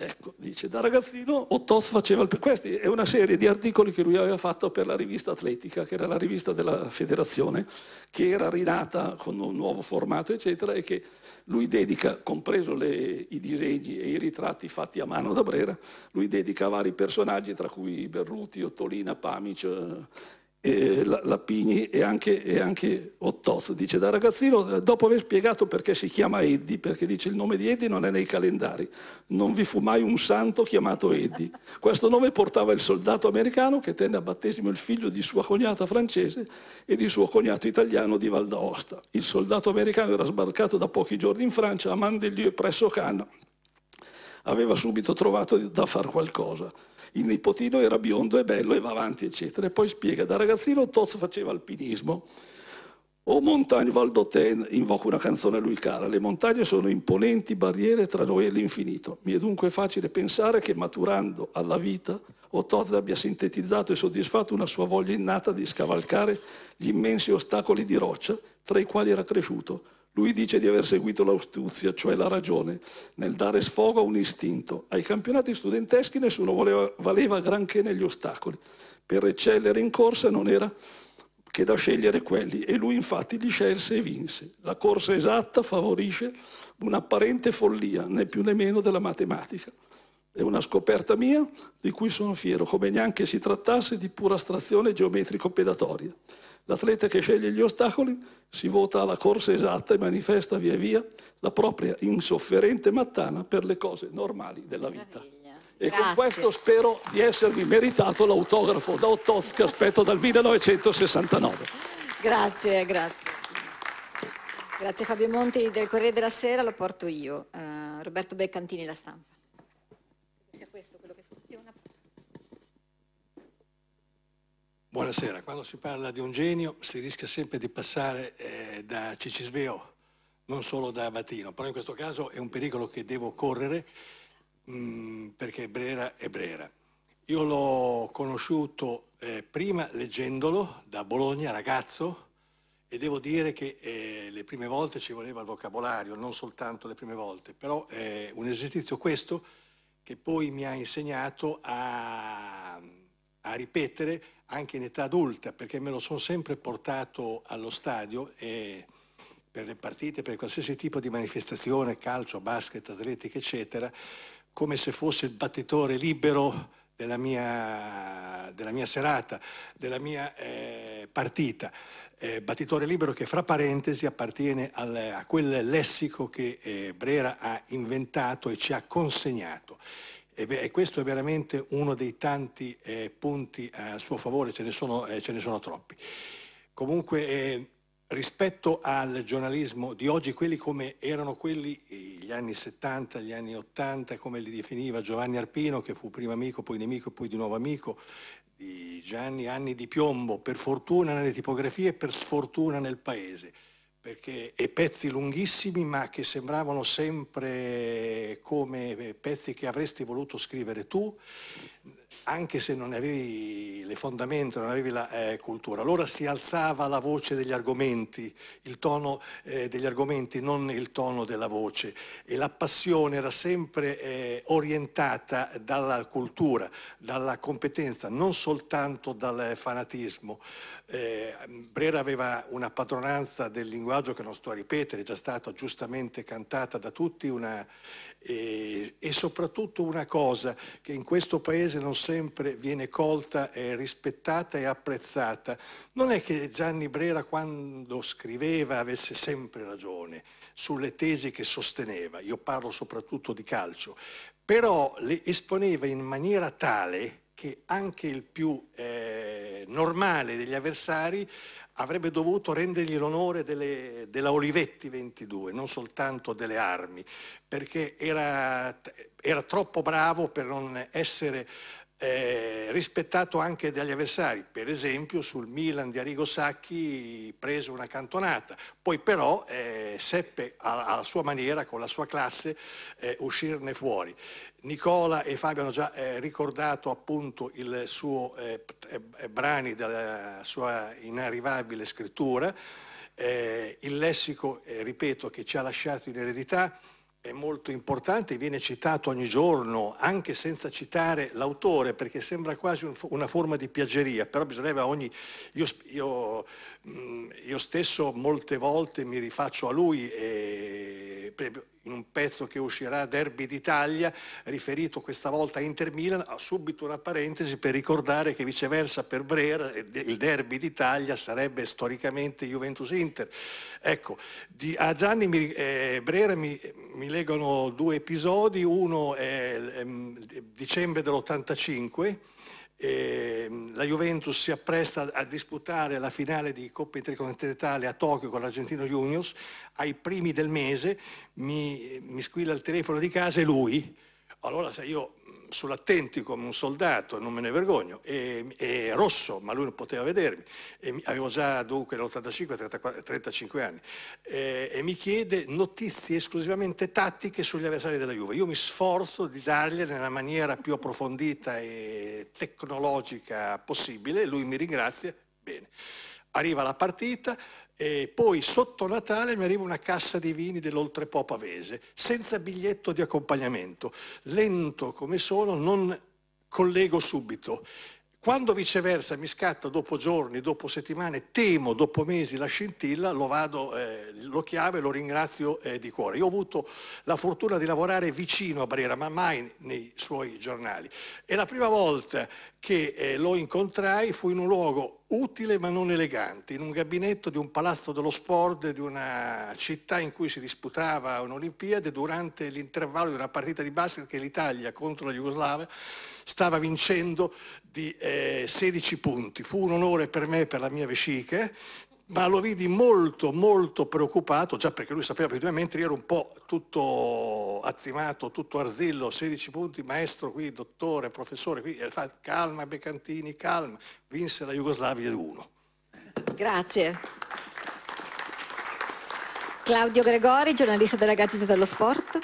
Ecco, dice, da ragazzino Ottoz faceva... Il... Questa è una serie di articoli che lui aveva fatto per la rivista atletica, che era la rivista della federazione, che era rinata con un nuovo formato, eccetera, e che lui dedica, compreso le, i disegni e i ritratti fatti a mano da Brera, lui dedica a vari personaggi, tra cui Berruti, Ottolina, Pamic, eh, eh, Lapini e anche, e anche Ottozzo. Dice da ragazzino, eh, dopo aver spiegato perché si chiama Eddi, perché dice il nome di Eddi non è nei calendari, non vi fu mai un santo chiamato Eddi. Questo nome portava il soldato americano che tenne a battesimo il figlio di sua cognata francese e di suo cognato italiano di Val d'Aosta. Il soldato americano era sbarcato da pochi giorni in Francia a Mandelieu presso Cannes. Aveva subito trovato da far qualcosa il nipotino era biondo e bello e va avanti, eccetera. E poi spiega, da ragazzino Toz faceva alpinismo, o Montagne Val Valdoten invoca una canzone a lui cara. Le montagne sono imponenti barriere tra noi e l'infinito. Mi è dunque facile pensare che maturando alla vita Otoz abbia sintetizzato e soddisfatto una sua voglia innata di scavalcare gli immensi ostacoli di roccia tra i quali era cresciuto, lui dice di aver seguito l'austuzia, cioè la ragione, nel dare sfogo a un istinto. Ai campionati studenteschi nessuno voleva, valeva granché negli ostacoli. Per eccellere in corsa non era che da scegliere quelli e lui infatti li scelse e vinse. La corsa esatta favorisce un'apparente follia, né più né meno della matematica. È una scoperta mia di cui sono fiero, come neanche si trattasse di pura astrazione geometrico-pedatoria. L'atleta che sceglie gli ostacoli si vota alla corsa esatta e manifesta via via la propria insofferente mattana per le cose normali della vita. E con questo spero di esservi meritato l'autografo da Ottozzi che aspetto dal 1969. Grazie, grazie. Grazie Fabio Monti del Corriere della Sera, lo porto io. Uh, Roberto Beccantini, La Stampa. Sia questo quello che Buonasera, quando si parla di un genio si rischia sempre di passare eh, da Cicisbeo, non solo da Abatino, però in questo caso è un pericolo che devo correre mh, mm, perché Brera è Brera. Io l'ho conosciuto eh, prima leggendolo da Bologna, ragazzo, e devo dire che eh, le prime volte ci voleva il vocabolario, non soltanto le prime volte, però è un esercizio questo che poi mi ha insegnato a, a ripetere anche in età adulta, perché me lo sono sempre portato allo stadio e per le partite, per qualsiasi tipo di manifestazione, calcio, basket, atletica, eccetera, come se fosse il battitore libero della mia, della mia serata, della mia eh, partita. Eh, battitore libero che fra parentesi appartiene al, a quel lessico che eh, Brera ha inventato e ci ha consegnato. E, questo è veramente uno dei tanti eh, punti a suo favore, ce ne sono, eh, ce ne sono troppi. Comunque, eh, rispetto al giornalismo di oggi, quelli come erano quelli eh, gli anni 70, gli anni 80, come li definiva Giovanni Arpino, che fu prima amico, poi nemico, poi di nuovo amico, di Gianni, anni di piombo, per fortuna nelle tipografie, e per sfortuna nel paese perché e pezzi lunghissimi ma che sembravano sempre come pezzi che avresti voluto scrivere tu anche se non avevi le fondamenta, non avevi la eh, cultura. Allora si alzava la voce degli argomenti, il tono eh, degli argomenti, non il tono della voce. E la passione era sempre eh, orientata dalla cultura, dalla competenza, non soltanto dal fanatismo. Eh, Brera aveva una padronanza del linguaggio che non sto a ripetere, è già stata giustamente cantata da tutti, una e, e, soprattutto una cosa che in questo paese non sempre viene colta, eh, rispettata e apprezzata. Non è che Gianni Brera quando scriveva avesse sempre ragione sulle tesi che sosteneva, io parlo soprattutto di calcio, però le esponeva in maniera tale che anche il più eh, normale degli avversari avrebbe dovuto rendergli l'onore delle, della Olivetti 22, non soltanto delle armi, perché era, era troppo bravo per non essere eh, rispettato anche dagli avversari, per esempio sul Milan di Arrigo Sacchi preso una cantonata, poi però eh, seppe alla sua maniera, con la sua classe, eh, uscirne fuori. Nicola e Fabio hanno già eh, ricordato appunto il suo eh, eh, brani della sua inarrivabile scrittura, il lessico, ripeto, che ci ha lasciato in eredità, è molto importante, viene citato ogni giorno, anche senza citare l'autore, perché sembra quasi un, una forma di piaggeria, però bisognerebbe ogni... Io, io, mm, io stesso molte volte mi rifaccio a lui e in un pezzo che uscirà Derby d'Italia, riferito questa volta a Inter Milan, ha ah, subito una parentesi per ricordare che viceversa per Brera eh, il Derby d'Italia sarebbe storicamente Juventus-Inter. Ecco, di, a Gianni mi, eh, Brera mi, mi, legano due episodi, uno è eh, dicembre dell'85, Ehm, la Juventus si appresta a disputare la finale di Coppa Intercontinentale a Tokyo con l'Argentino Juniors, ai primi del mese mi, mi squilla il telefono di casa e lui, allora se io sull'attenti come un soldato, non me ne vergogno, e, e rosso, ma lui non poteva vedermi, e avevo già dunque nell'85 35 anni, e, e mi chiede notizie esclusivamente tattiche sugli avversari della Juve. Io mi sforzo di dargliele nella maniera più approfondita e tecnologica possibile, lui mi ringrazia, bene. Arriva la partita, e poi sotto Natale mi arriva una cassa di vini dell'Oltrepo Pavese, senza biglietto di accompagnamento. Lento come sono, non collego subito quando viceversa mi scatta dopo giorni, dopo settimane, temo dopo mesi la scintilla, lo, vado, eh, lo chiamo lo ringrazio eh, di cuore. Io ho avuto la fortuna di lavorare vicino a Brera, ma mai nei suoi giornali. E la prima volta che eh, lo incontrai fu in un luogo utile ma non elegante, in un gabinetto di un palazzo dello sport di una città in cui si disputava un'Olimpiade durante l'intervallo di una partita di basket che l'Italia contro la Jugoslavia stava vincendo di eh, 16 punti. Fu un onore per me e per la mia vescica, ma lo vidi molto molto preoccupato, già perché lui sapeva che mentre io ero un po' tutto azzimato, tutto arzillo, 16 punti, maestro qui, dottore, professore qui, e fa calma Becantini, calma, vinse la Jugoslavia 1. Grazie. Claudio Gregori, giornalista della Gazzetta dello Sport.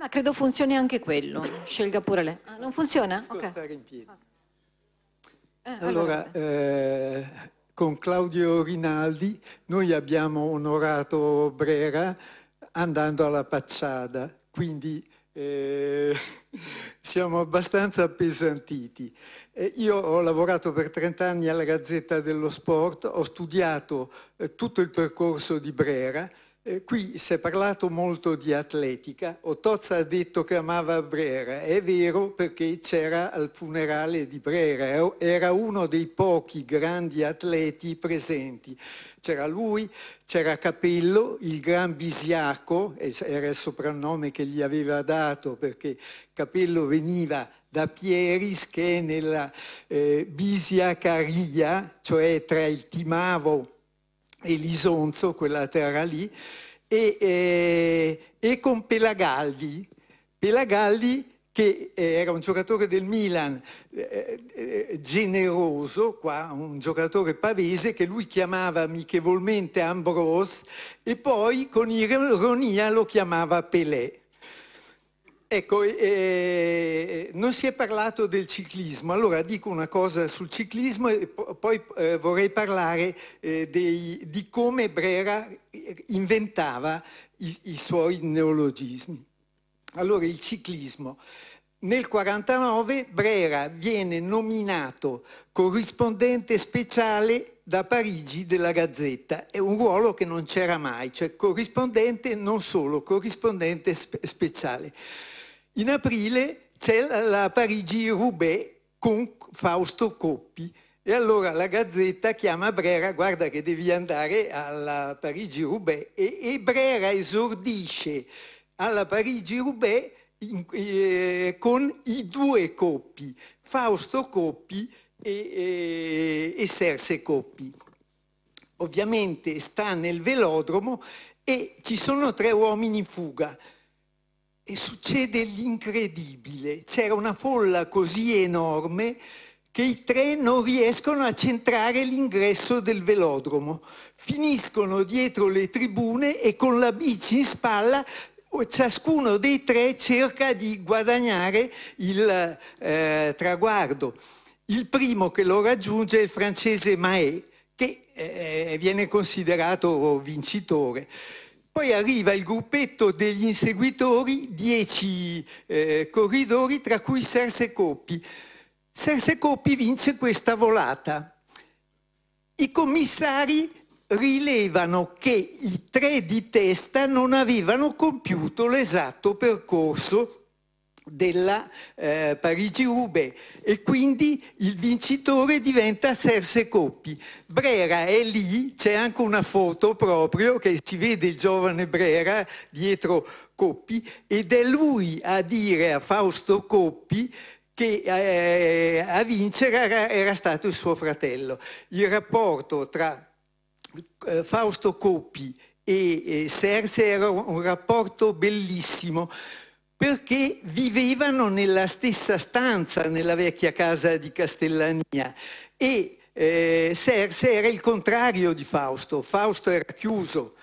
Ma credo funzioni anche quello, scelga pure lei. Ah, non funziona? Okay. Eh, allora, eh, con Claudio Rinaldi noi abbiamo onorato Brera andando alla Pacciada, quindi eh, siamo abbastanza appesantiti. Eh, io ho lavorato per 30 anni alla Gazzetta dello Sport, ho studiato eh, tutto il percorso di Brera eh, qui si è parlato molto di atletica, Ottozza ha detto che amava Brera, è vero perché c'era al funerale di Brera, era uno dei pochi grandi atleti presenti, c'era lui, c'era Capello, il gran Bisiaco, era il soprannome che gli aveva dato perché Capello veniva da Pieris che è nella eh, Bisiacaria, cioè tra il Timavo Elisonzo, quella terra lì, e, eh, e con Pelagaldi. Pelagaldi che eh, era un giocatore del Milan eh, eh, generoso, qua, un giocatore pavese che lui chiamava amichevolmente Ambrose e poi con ironia lo chiamava Pelé. Ecco, eh, non si è parlato del ciclismo, allora dico una cosa sul ciclismo e poi eh, vorrei parlare eh, dei, di come Brera eh, inventava i, i, suoi neologismi. Allora il ciclismo. Nel 1949 Brera viene nominato corrispondente speciale da Parigi della Gazzetta, è un ruolo che non c'era mai, cioè corrispondente non solo, corrispondente spe speciale. In aprile c'è la Parigi-Roubaix con Fausto Coppi e allora la Gazzetta chiama Brera, guarda che devi andare alla Parigi-Roubaix e, e Brera esordisce alla Parigi-Roubaix in, eh, con i due Coppi, Fausto Coppi e, e, e Serse Coppi. Ovviamente sta nel velodromo e ci sono tre uomini in fuga e succede l'incredibile. C'era una folla così enorme che i tre non riescono a centrare l'ingresso del velodromo. Finiscono dietro le tribune e con la bici in spalla ciascuno dei tre cerca di guadagnare il eh, traguardo. Il primo che lo raggiunge è il francese Maé, che eh, viene considerato vincitore. Poi arriva il gruppetto degli inseguitori, dieci eh, corridori, tra cui Serse Coppi. Serse Coppi vince questa volata. I commissari rilevano che i tre di testa non avevano compiuto l'esatto percorso della eh, Parigi-Roubaix e quindi il vincitore diventa Serse Coppi. Brera è lì, c'è anche una foto proprio che si vede il giovane Brera dietro Coppi ed è lui a dire a Fausto Coppi che eh, a vincere era, era stato il suo fratello. Il rapporto tra eh, Fausto Coppi e, e eh, Serse era un, un rapporto bellissimo perché vivevano nella stessa stanza nella vecchia casa di Castellania e eh, Serse era il contrario di Fausto, Fausto era chiuso,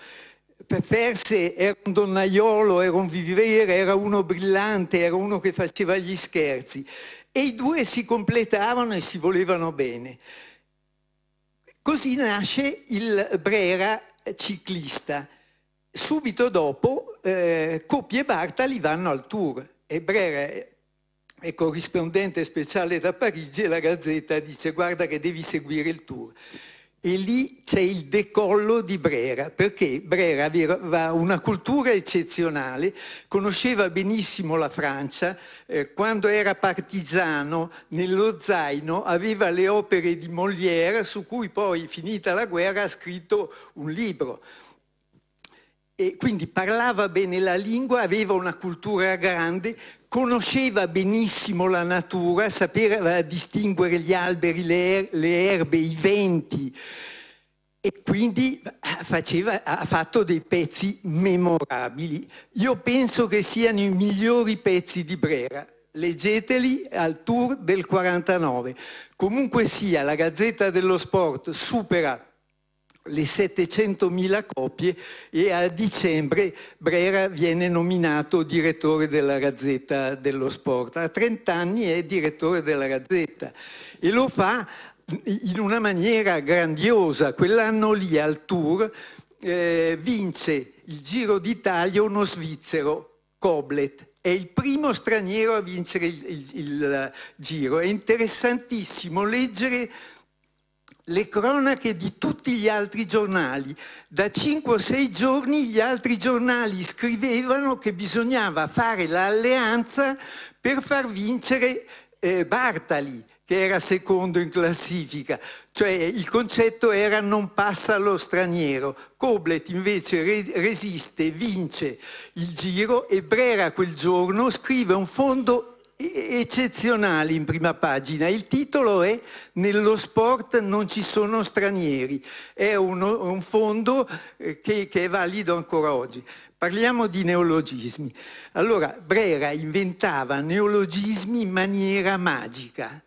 Perse era un donnaiolo, era un vivere, era uno brillante, era uno che faceva gli scherzi e i due si completavano e si volevano bene. Così nasce il Brera ciclista subito dopo eh, Coppi e Bartali vanno al tour e Brera eh, è corrispondente speciale da Parigi e la Gazzetta dice guarda che devi seguire il tour. E lì c'è il decollo di Brera, perché Brera aveva una cultura eccezionale, conosceva benissimo la Francia, eh, quando era partigiano nello zaino aveva le opere di Molière su cui poi, finita la guerra, ha scritto un libro. E quindi parlava bene la lingua, aveva una cultura grande, conosceva benissimo la natura, sapeva distinguere gli alberi, le, er-, le erbe, i venti e quindi faceva, ha fatto dei pezzi memorabili. Io penso che siano i migliori pezzi di Brera. Leggeteli al tour del 49. Comunque sia, la Gazzetta dello Sport supera le 700.000 copie e a dicembre Brera viene nominato direttore della Gazzetta dello Sport. A 30 anni è direttore della Gazzetta e lo fa in una maniera grandiosa. Quell'anno lì al Tour eh, vince il Giro d'Italia uno svizzero, Koblet. È il primo straniero a vincere il, il, il eh, Giro. È interessantissimo leggere le cronache di tutti gli altri giornali. Da 5 o 6 giorni gli altri giornali scrivevano che bisognava fare l'alleanza per far vincere eh, Bartali, che era secondo in classifica. Cioè il concetto era non passa lo straniero. Koblet invece re resiste, vince il giro e Brera quel giorno scrive un fondo eccezionali in prima pagina. Il titolo è Nello sport non ci sono stranieri. È uno, un fondo eh, che, che è valido ancora oggi. Parliamo di neologismi. Allora, Brera inventava neologismi in maniera magica.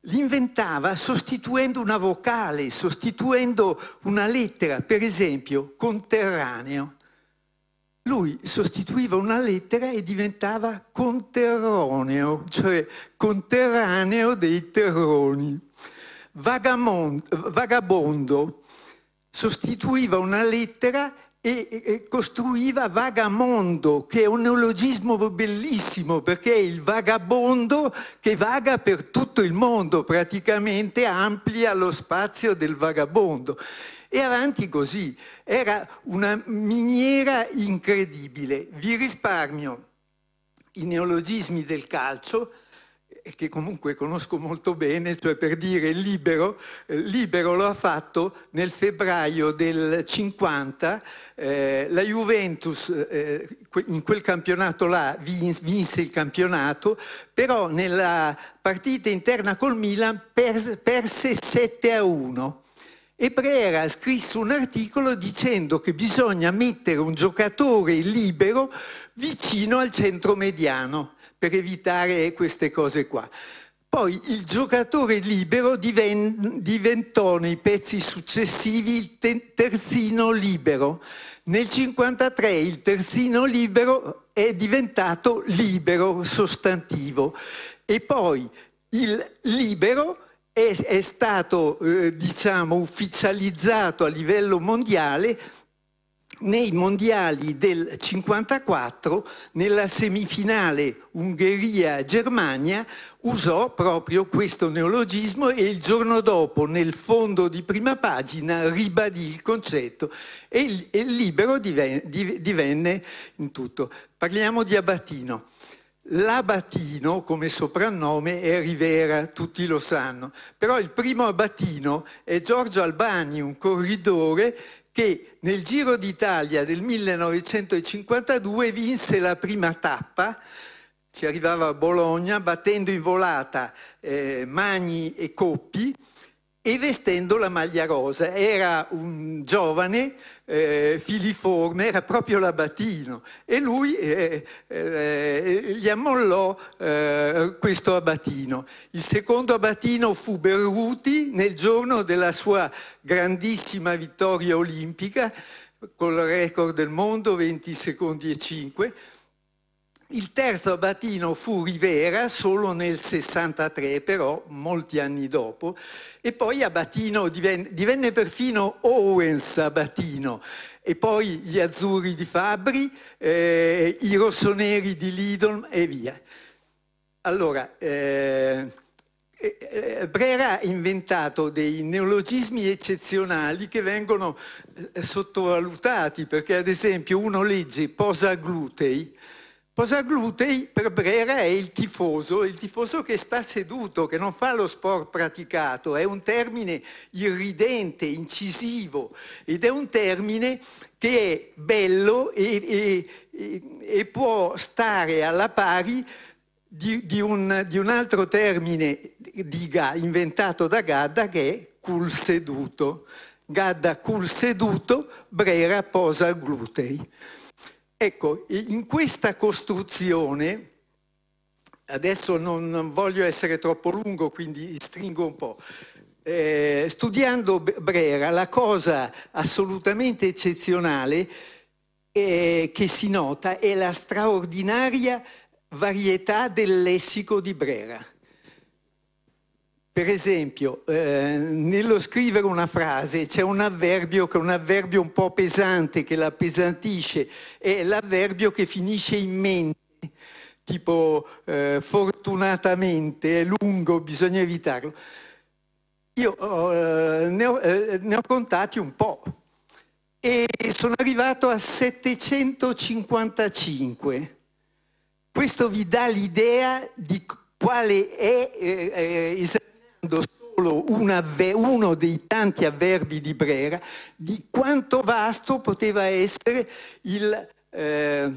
L'inventava sostituendo una vocale, sostituendo una lettera, per esempio, conterraneo lui sostituiva una lettera e diventava conterroneo, cioè conterraneo dei terroni. Vagamond, vagabondo sostituiva una lettera e, e costruiva vagamondo, che è un neologismo bellissimo, perché è il vagabondo che vaga per tutto il mondo, praticamente amplia lo spazio del vagabondo avanti così. era una miniera incredibile. Vi risparmio i neologismi del calcio, eh, che comunque conosco molto bene, cioè per dire libero, eh, libero lo ha fatto nel febbraio del 50, eh, la Juventus eh, in quel campionato là vinse il campionato, però nella partita interna col Milan perse 7 a 1 Ebrera ha scritto un articolo dicendo che bisogna mettere un giocatore libero vicino al centro mediano per evitare queste cose qua. Poi il giocatore libero diven diventò nei pezzi successivi il te terzino libero. Nel 1953 il terzino libero è diventato libero sostantivo e poi il libero è, è stato eh, diciamo, ufficializzato a livello mondiale nei mondiali del 54, nella semifinale Ungheria-Germania, usò proprio questo neologismo e il giorno dopo, nel fondo di prima pagina, ribadì il concetto e il libero divenne in tutto. Parliamo di Abatino. L'Abatino come soprannome è Rivera, tutti lo sanno, però il primo Abatino è Giorgio Albani, un corridore che nel Giro d'Italia del 1952 vinse la prima tappa, ci arrivava a Bologna battendo in volata eh, Magni e Coppi, e vestendo la maglia rosa. Era un giovane eh, filiforme, era proprio l'abatino e lui eh, eh, eh gli ammollò eh, questo abatino. Il secondo abatino fu Berruti nel giorno della sua grandissima vittoria olimpica col record del mondo 20 secondi e 5 il terzo abatino fu Rivera solo nel 63, però molti anni dopo, e poi Abatino divenne, divenne perfino Owens Abatino, e poi gli azzurri di Fabri, eh, i rossoneri di Lidl e via. Allora, eh, eh, eh Brera ha inventato dei neologismi eccezionali che vengono eh, sottovalutati, perché ad esempio uno legge posa glutei Posaglutei per Brera è il tifoso, il tifoso che sta seduto, che non fa lo sport praticato, è un termine irridente, incisivo ed è un termine che è bello e, e, e può stare alla pari di, di, un, di un, altro termine di, inventato da Gadda che è cul seduto. Gadda cul seduto, Brera posa glutei. Ecco, in questa costruzione, adesso non voglio essere troppo lungo, quindi stringo un po', eh, studiando Brera, la cosa assolutamente eccezionale eh, che si nota è la straordinaria varietà del lessico di Brera. Per esempio, eh, nello scrivere una frase c'è un avverbio che è un avverbio un po' pesante, che la appesantisce, è l'avverbio che finisce in mente, tipo eh, fortunatamente, è lungo, bisogna evitarlo. Io eh, ne, ho, eh, ne ho contati un po' e sono arrivato a 755. Questo vi dà l'idea di quale è eh, eh, esattamente citando solo un uno dei tanti avverbi di Brera, di quanto vasto poteva essere il... Eh,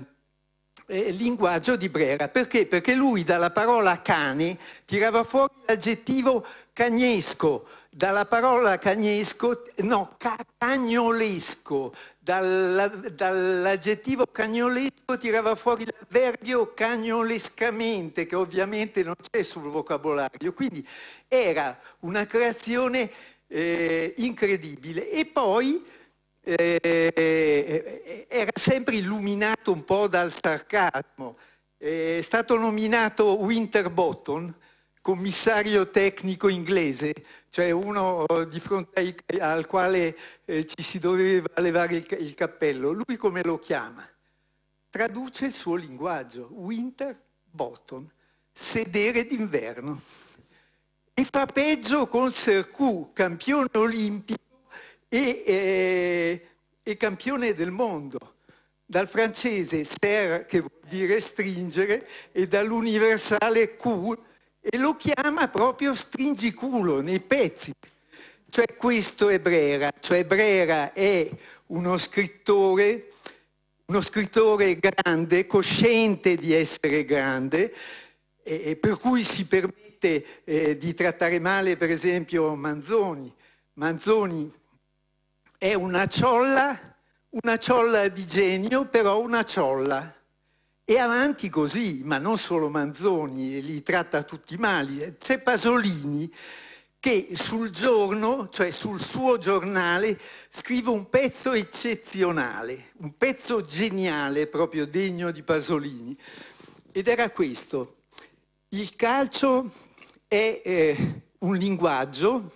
eh, linguaggio di Brera. Perché? Perché lui dalla parola cane tirava fuori l'aggettivo cagnesco, dalla parola cagnesco, no, cagnolesco, dall'aggettivo cagnolesco tirava fuori l'avverbio cagnolescamente, che ovviamente non c'è sul vocabolario, quindi era una creazione eh, incredibile. E poi eh, era sempre illuminato un po' dal sarcasmo. Eh, è stato nominato Winterbottom, commissario tecnico inglese, cioè uno eh, di fronte ai, al quale eh, ci si doveva levare il, il, cappello. Lui come lo chiama? Traduce il suo linguaggio, winter bottom, sedere d'inverno. E fa peggio con Sercu, campione olimpico e, eh, e campione del mondo dal francese ser, che vuol dire stringere, e dall'universale Q, e lo chiama proprio stringiculo nei pezzi. Cioè questo è Brera, cioè Brera è uno scrittore, uno scrittore grande, cosciente di essere grande, eh, per cui si permette eh, di trattare male per esempio Manzoni. Manzoni è una ciolla, una ciolla di genio, però una ciolla. E avanti così, ma non solo Manzoni, li tratta tutti mali. Eh, c'è Pasolini che sul giorno, cioè sul suo giornale, scrive un pezzo eccezionale, un pezzo geniale, proprio degno di Pasolini. Ed era questo. Il calcio è eh, un linguaggio,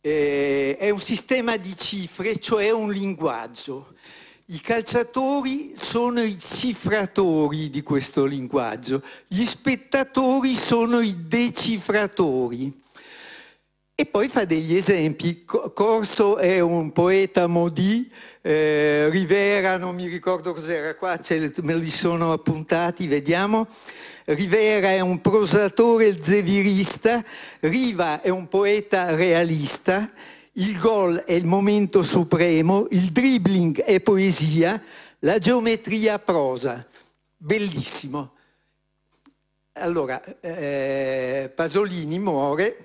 eh, è un sistema di cifre, cioè un linguaggio i calciatori sono i cifratori di questo linguaggio, gli spettatori sono i decifratori. E poi fa degli esempi. Corso è un poeta modì, eh, Rivera non mi ricordo cos'era, qua me li sono appuntati, vediamo. Rivera è un prosatore zevirista, Riva è un poeta realista, il gol è il momento supremo, il dribbling è poesia, la geometria prosa. Bellissimo. Allora, eh, Pasolini muore,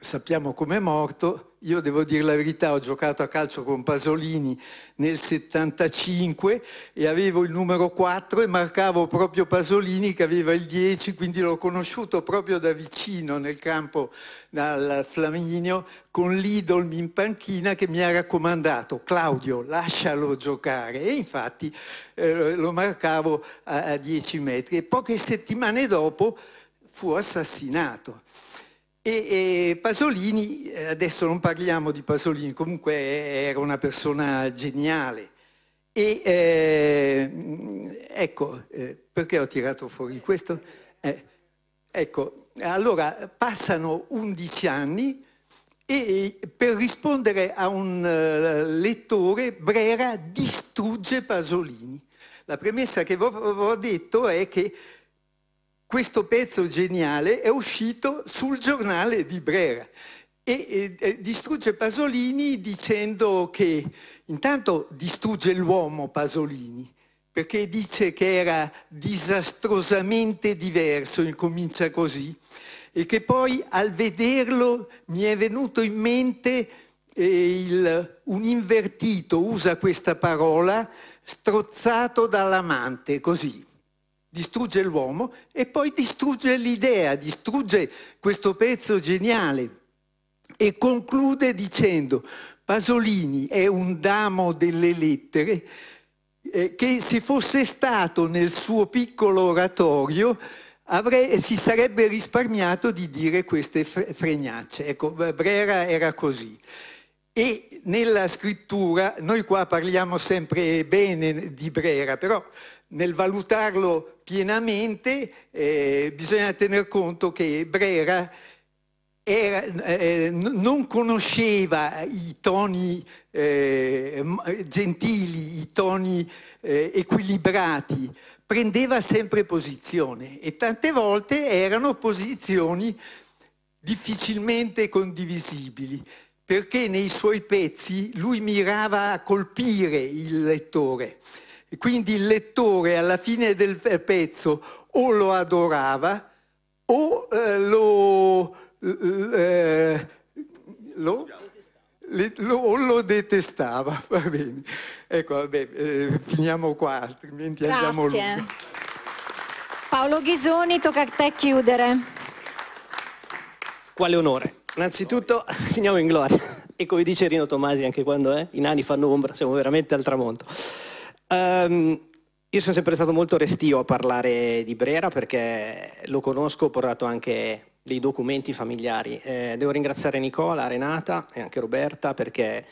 sappiamo com'è morto, io devo dire la verità, ho giocato a calcio con Pasolini nel 75 e avevo il numero 4 e marcavo proprio Pasolini che aveva il 10, quindi l'ho conosciuto proprio da vicino nel campo dal Flaminio con l'idol in panchina che mi ha raccomandato Claudio lascialo giocare e infatti eh, lo marcavo a, a 10 metri e poche settimane dopo fu assassinato. E, e, Pasolini, eh, adesso non parliamo di Pasolini, comunque era una persona geniale. E eh, ecco, eh, perché ho tirato fuori questo? Eh, ecco, allora passano 11 anni e per rispondere a un eh, lettore Brera distrugge Pasolini. La premessa che vi ho detto è che questo pezzo geniale è uscito sul giornale di Brera e, e distrugge Pasolini dicendo che intanto distrugge l'uomo Pasolini perché dice che era disastrosamente diverso, incomincia così, e che poi al vederlo mi è venuto in mente eh, il, un invertito, usa questa parola, strozzato dall'amante, così distrugge l'uomo e poi distrugge l'idea, distrugge questo pezzo geniale e conclude dicendo Pasolini è un damo delle lettere eh, che se fosse stato nel suo piccolo oratorio avrei, si sarebbe risparmiato di dire queste fre fregnacce. Ecco, Brera era così. E nella scrittura, noi qua parliamo sempre bene di Brera, però nel valutarlo pienamente eh, bisogna tener conto che Brera era, eh, non conosceva i toni eh, gentili, i toni eh, equilibrati, prendeva sempre posizione e tante volte erano posizioni difficilmente condivisibili perché nei suoi pezzi lui mirava a colpire il lettore. Quindi il lettore alla fine del pezzo o lo adorava o eh, lo, eh, lo, le, lo, lo, detestava. Va bene. Ecco, vabbè, eh, finiamo qua, altrimenti Grazie. andiamo lungo. Paolo Ghisoni, tocca a te chiudere. Quale onore. Innanzitutto finiamo in gloria. E come dice Rino Tomasi, anche quando eh, i nani fanno ombra, siamo veramente al tramonto. Um, io sono sempre stato molto restio a parlare di Brera perché lo conosco, ho portato anche dei documenti familiari. Eh, devo ringraziare Nicola, Renata e anche Roberta perché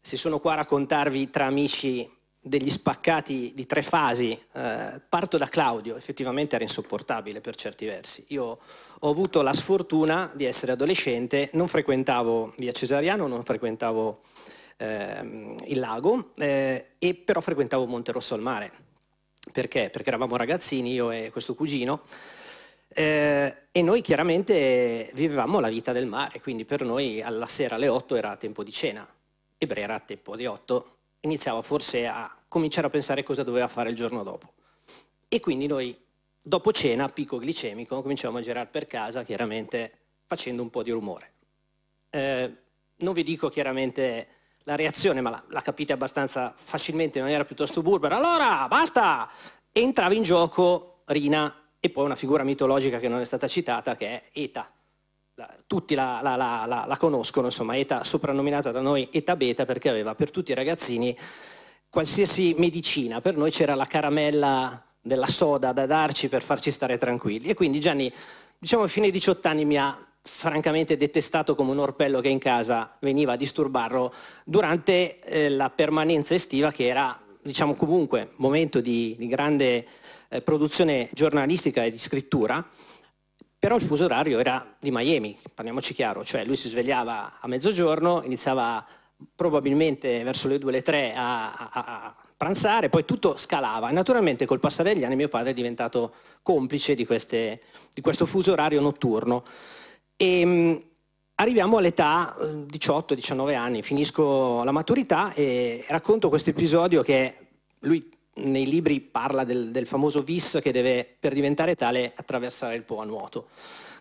se sono qua a raccontarvi tra amici degli spaccati di tre fasi, eh, parto da Claudio, effettivamente era insopportabile per certi versi. Io ho avuto la sfortuna di essere adolescente, non frequentavo via Cesariano, non frequentavo ehm, il lago eh, e però frequentavo Monte Rosso al mare. Perché? Perché eravamo ragazzini, io e questo cugino, eh, e noi chiaramente vivevamo la vita del mare, quindi per noi alla sera alle 8 era tempo di cena, e Brera a tempo di 8 iniziava forse a cominciare a pensare cosa doveva fare il giorno dopo. E quindi noi dopo cena, picco glicemico, cominciamo a girare per casa, chiaramente facendo un po' di rumore. Eh, non vi dico chiaramente la reazione, ma la, la capite abbastanza facilmente in maniera piuttosto burbera. Allora, basta! Entrava in gioco Rina e poi una figura mitologica che non è stata citata, che è Eta. La, tutti la, la conoscono, insomma, Eta soprannominata da noi Eta Beta perché aveva per tutti i ragazzini qualsiasi medicina. Per noi c'era la caramella della soda da darci per farci stare tranquilli. E quindi Gianni, diciamo, a fine 18 anni mi ha francamente detestato come un orpello che in casa veniva a disturbarlo durante eh, la permanenza estiva che era diciamo comunque momento di, di grande eh, produzione giornalistica e di scrittura però il fuso orario era di Miami, parliamoci chiaro, cioè lui si svegliava a mezzogiorno, iniziava probabilmente verso le 2 le 3 a, a, a pranzare, poi tutto scalava. Naturalmente col passare degli anni mio padre è diventato complice di, queste, di questo fuso orario notturno. E, ehm, arriviamo all'età 18-19 eh, anni, finisco la maturità e racconto questo episodio che lui nei libri parla del, del, famoso vis che deve, per diventare tale, attraversare il Po a nuoto.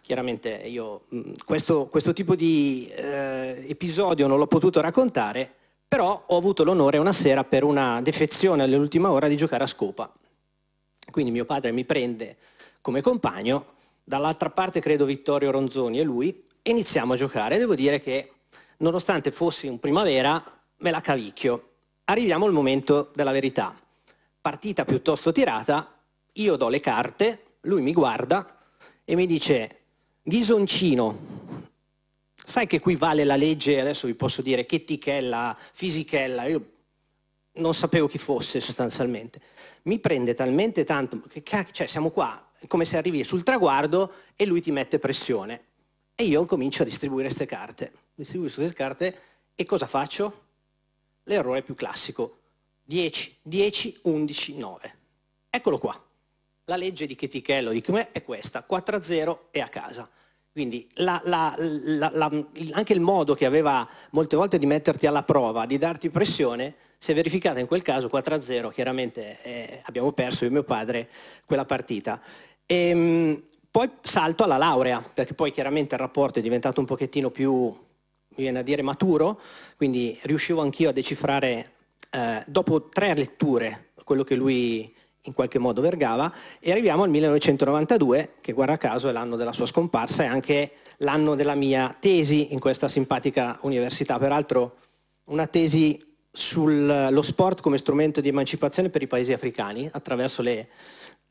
Chiaramente io mm, questo, questo tipo di eh, episodio non l'ho potuto raccontare, però ho avuto l'onore una sera per una defezione all'ultima ora di giocare a scopa. Quindi mio padre mi prende come compagno dall'altra parte credo Vittorio Ronzoni e lui, e iniziamo a giocare. Devo dire che nonostante fossi un primavera, me la cavicchio. Arriviamo al momento della verità. Partita piuttosto tirata, io do le carte, lui mi guarda e mi dice, Ghisoncino, sai che qui vale la legge, adesso vi posso dire che tichella, fisichella, io non sapevo chi fosse sostanzialmente. Mi prende talmente tanto, che cacchio, cioè siamo qua, come se arrivi sul traguardo e lui ti mette pressione. E io comincio a distribuire queste carte. Distribuisco queste carte e cosa faccio? L'errore più classico. 10, 10, 11, 9. Eccolo qua. La legge di Chetichello di Khmer è questa, 4 a 0 e a casa. Quindi la, la, la, anche il modo che aveva molte volte di metterti alla prova, di darti pressione, si è verificata in quel caso 4-0, chiaramente eh, abbiamo perso io e mio padre quella partita. E, ehm, poi salto alla laurea, perché poi chiaramente il rapporto è diventato un pochettino più, mi viene a dire, maturo, quindi riuscivo anch'io a decifrare, eh, dopo tre letture, quello che lui in qualche modo vergava, e arriviamo al 1992, che guarda caso è l'anno della sua scomparsa e anche l'anno della mia tesi in questa simpatica università, peraltro una tesi sullo sport come strumento di emancipazione per i paesi africani attraverso le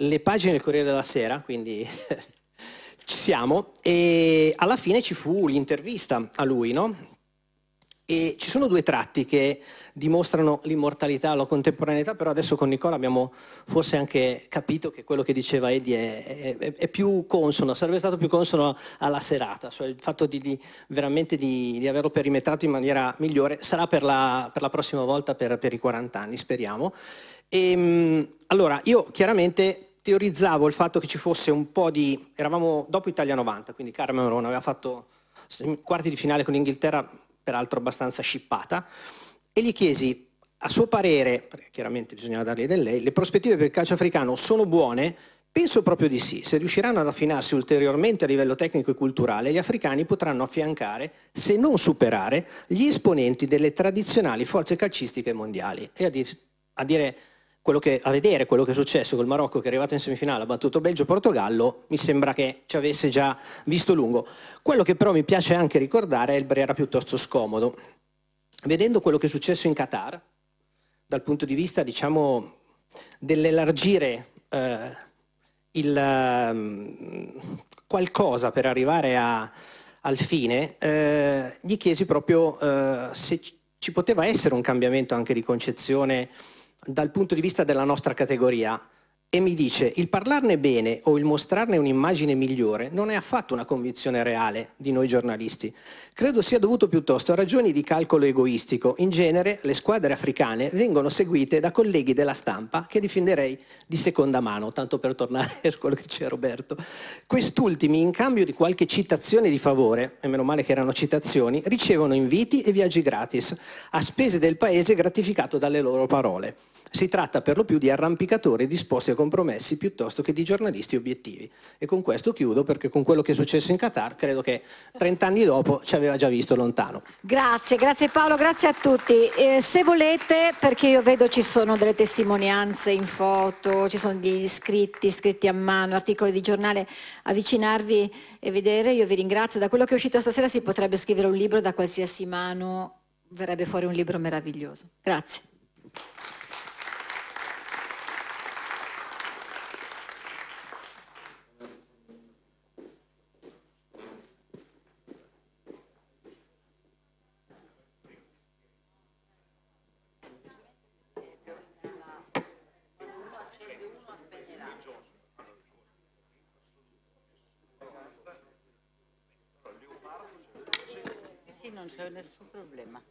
le pagine del Corriere della Sera, quindi ci siamo, e alla fine ci fu l'intervista a lui, no? E ci sono due tratti che dimostrano l'immortalità, la contemporaneità, però adesso con Nicola abbiamo forse anche capito che quello che diceva Eddie è, è, è più consono, sarebbe stato più consono alla serata, cioè il fatto di, di veramente di, di, averlo perimetrato in maniera migliore sarà per la, per la prossima volta, per, per, i 40 anni, speriamo. E, ehm, allora, io chiaramente teorizzavo il fatto che ci fosse un po' di... eravamo dopo Italia 90, quindi Carmen Cameron aveva fatto quarti di finale con l'Inghilterra, peraltro abbastanza scippata, e gli chiesi, a suo parere, perché chiaramente bisognava dargli del lei, le prospettive per il calcio africano sono buone? Penso proprio di sì. Se riusciranno ad affinarsi ulteriormente a livello tecnico e culturale, gli africani potranno affiancare, se non superare, gli esponenti delle tradizionali forze calcistiche mondiali. E a dire, a dire quello che, a vedere quello che è successo col Marocco che è arrivato in semifinale, ha battuto Belgio-Portogallo, mi sembra che ci avesse già visto lungo. Quello che però mi piace anche ricordare è il Brera piuttosto scomodo. Vedendo quello che è successo in Qatar, dal punto di vista diciamo, dell'elargire eh, il, um, qualcosa per arrivare a, al fine, eh, gli chiesi proprio eh, se ci poteva essere un cambiamento anche di concezione dal punto di vista della nostra categoria e mi dice il parlarne bene o il mostrarne un'immagine migliore non è affatto una convinzione reale di noi giornalisti. Credo sia dovuto piuttosto a ragioni di calcolo egoistico. In genere le squadre africane vengono seguite da colleghi della stampa che difenderei di seconda mano, tanto per tornare a quello che c'è Roberto. Quest'ultimi, in cambio di qualche citazione di favore, e meno male che erano citazioni, ricevono inviti e viaggi gratis, a spese del paese gratificato dalle loro parole. Si tratta per lo più di arrampicatori disposti a compromessi piuttosto che di giornalisti obiettivi. E con questo chiudo perché con quello che è successo in Qatar credo che 30 anni dopo ci aveva già visto lontano. Grazie, grazie Paolo, grazie a tutti. Eh, se volete, perché io vedo ci sono delle testimonianze in foto, ci sono degli iscritti, scritti a mano, articoli di giornale, avvicinarvi e vedere, io vi ringrazio. Da quello che è uscito stasera si potrebbe scrivere un libro da qualsiasi mano, verrebbe fuori un libro meraviglioso. Grazie. es un problema.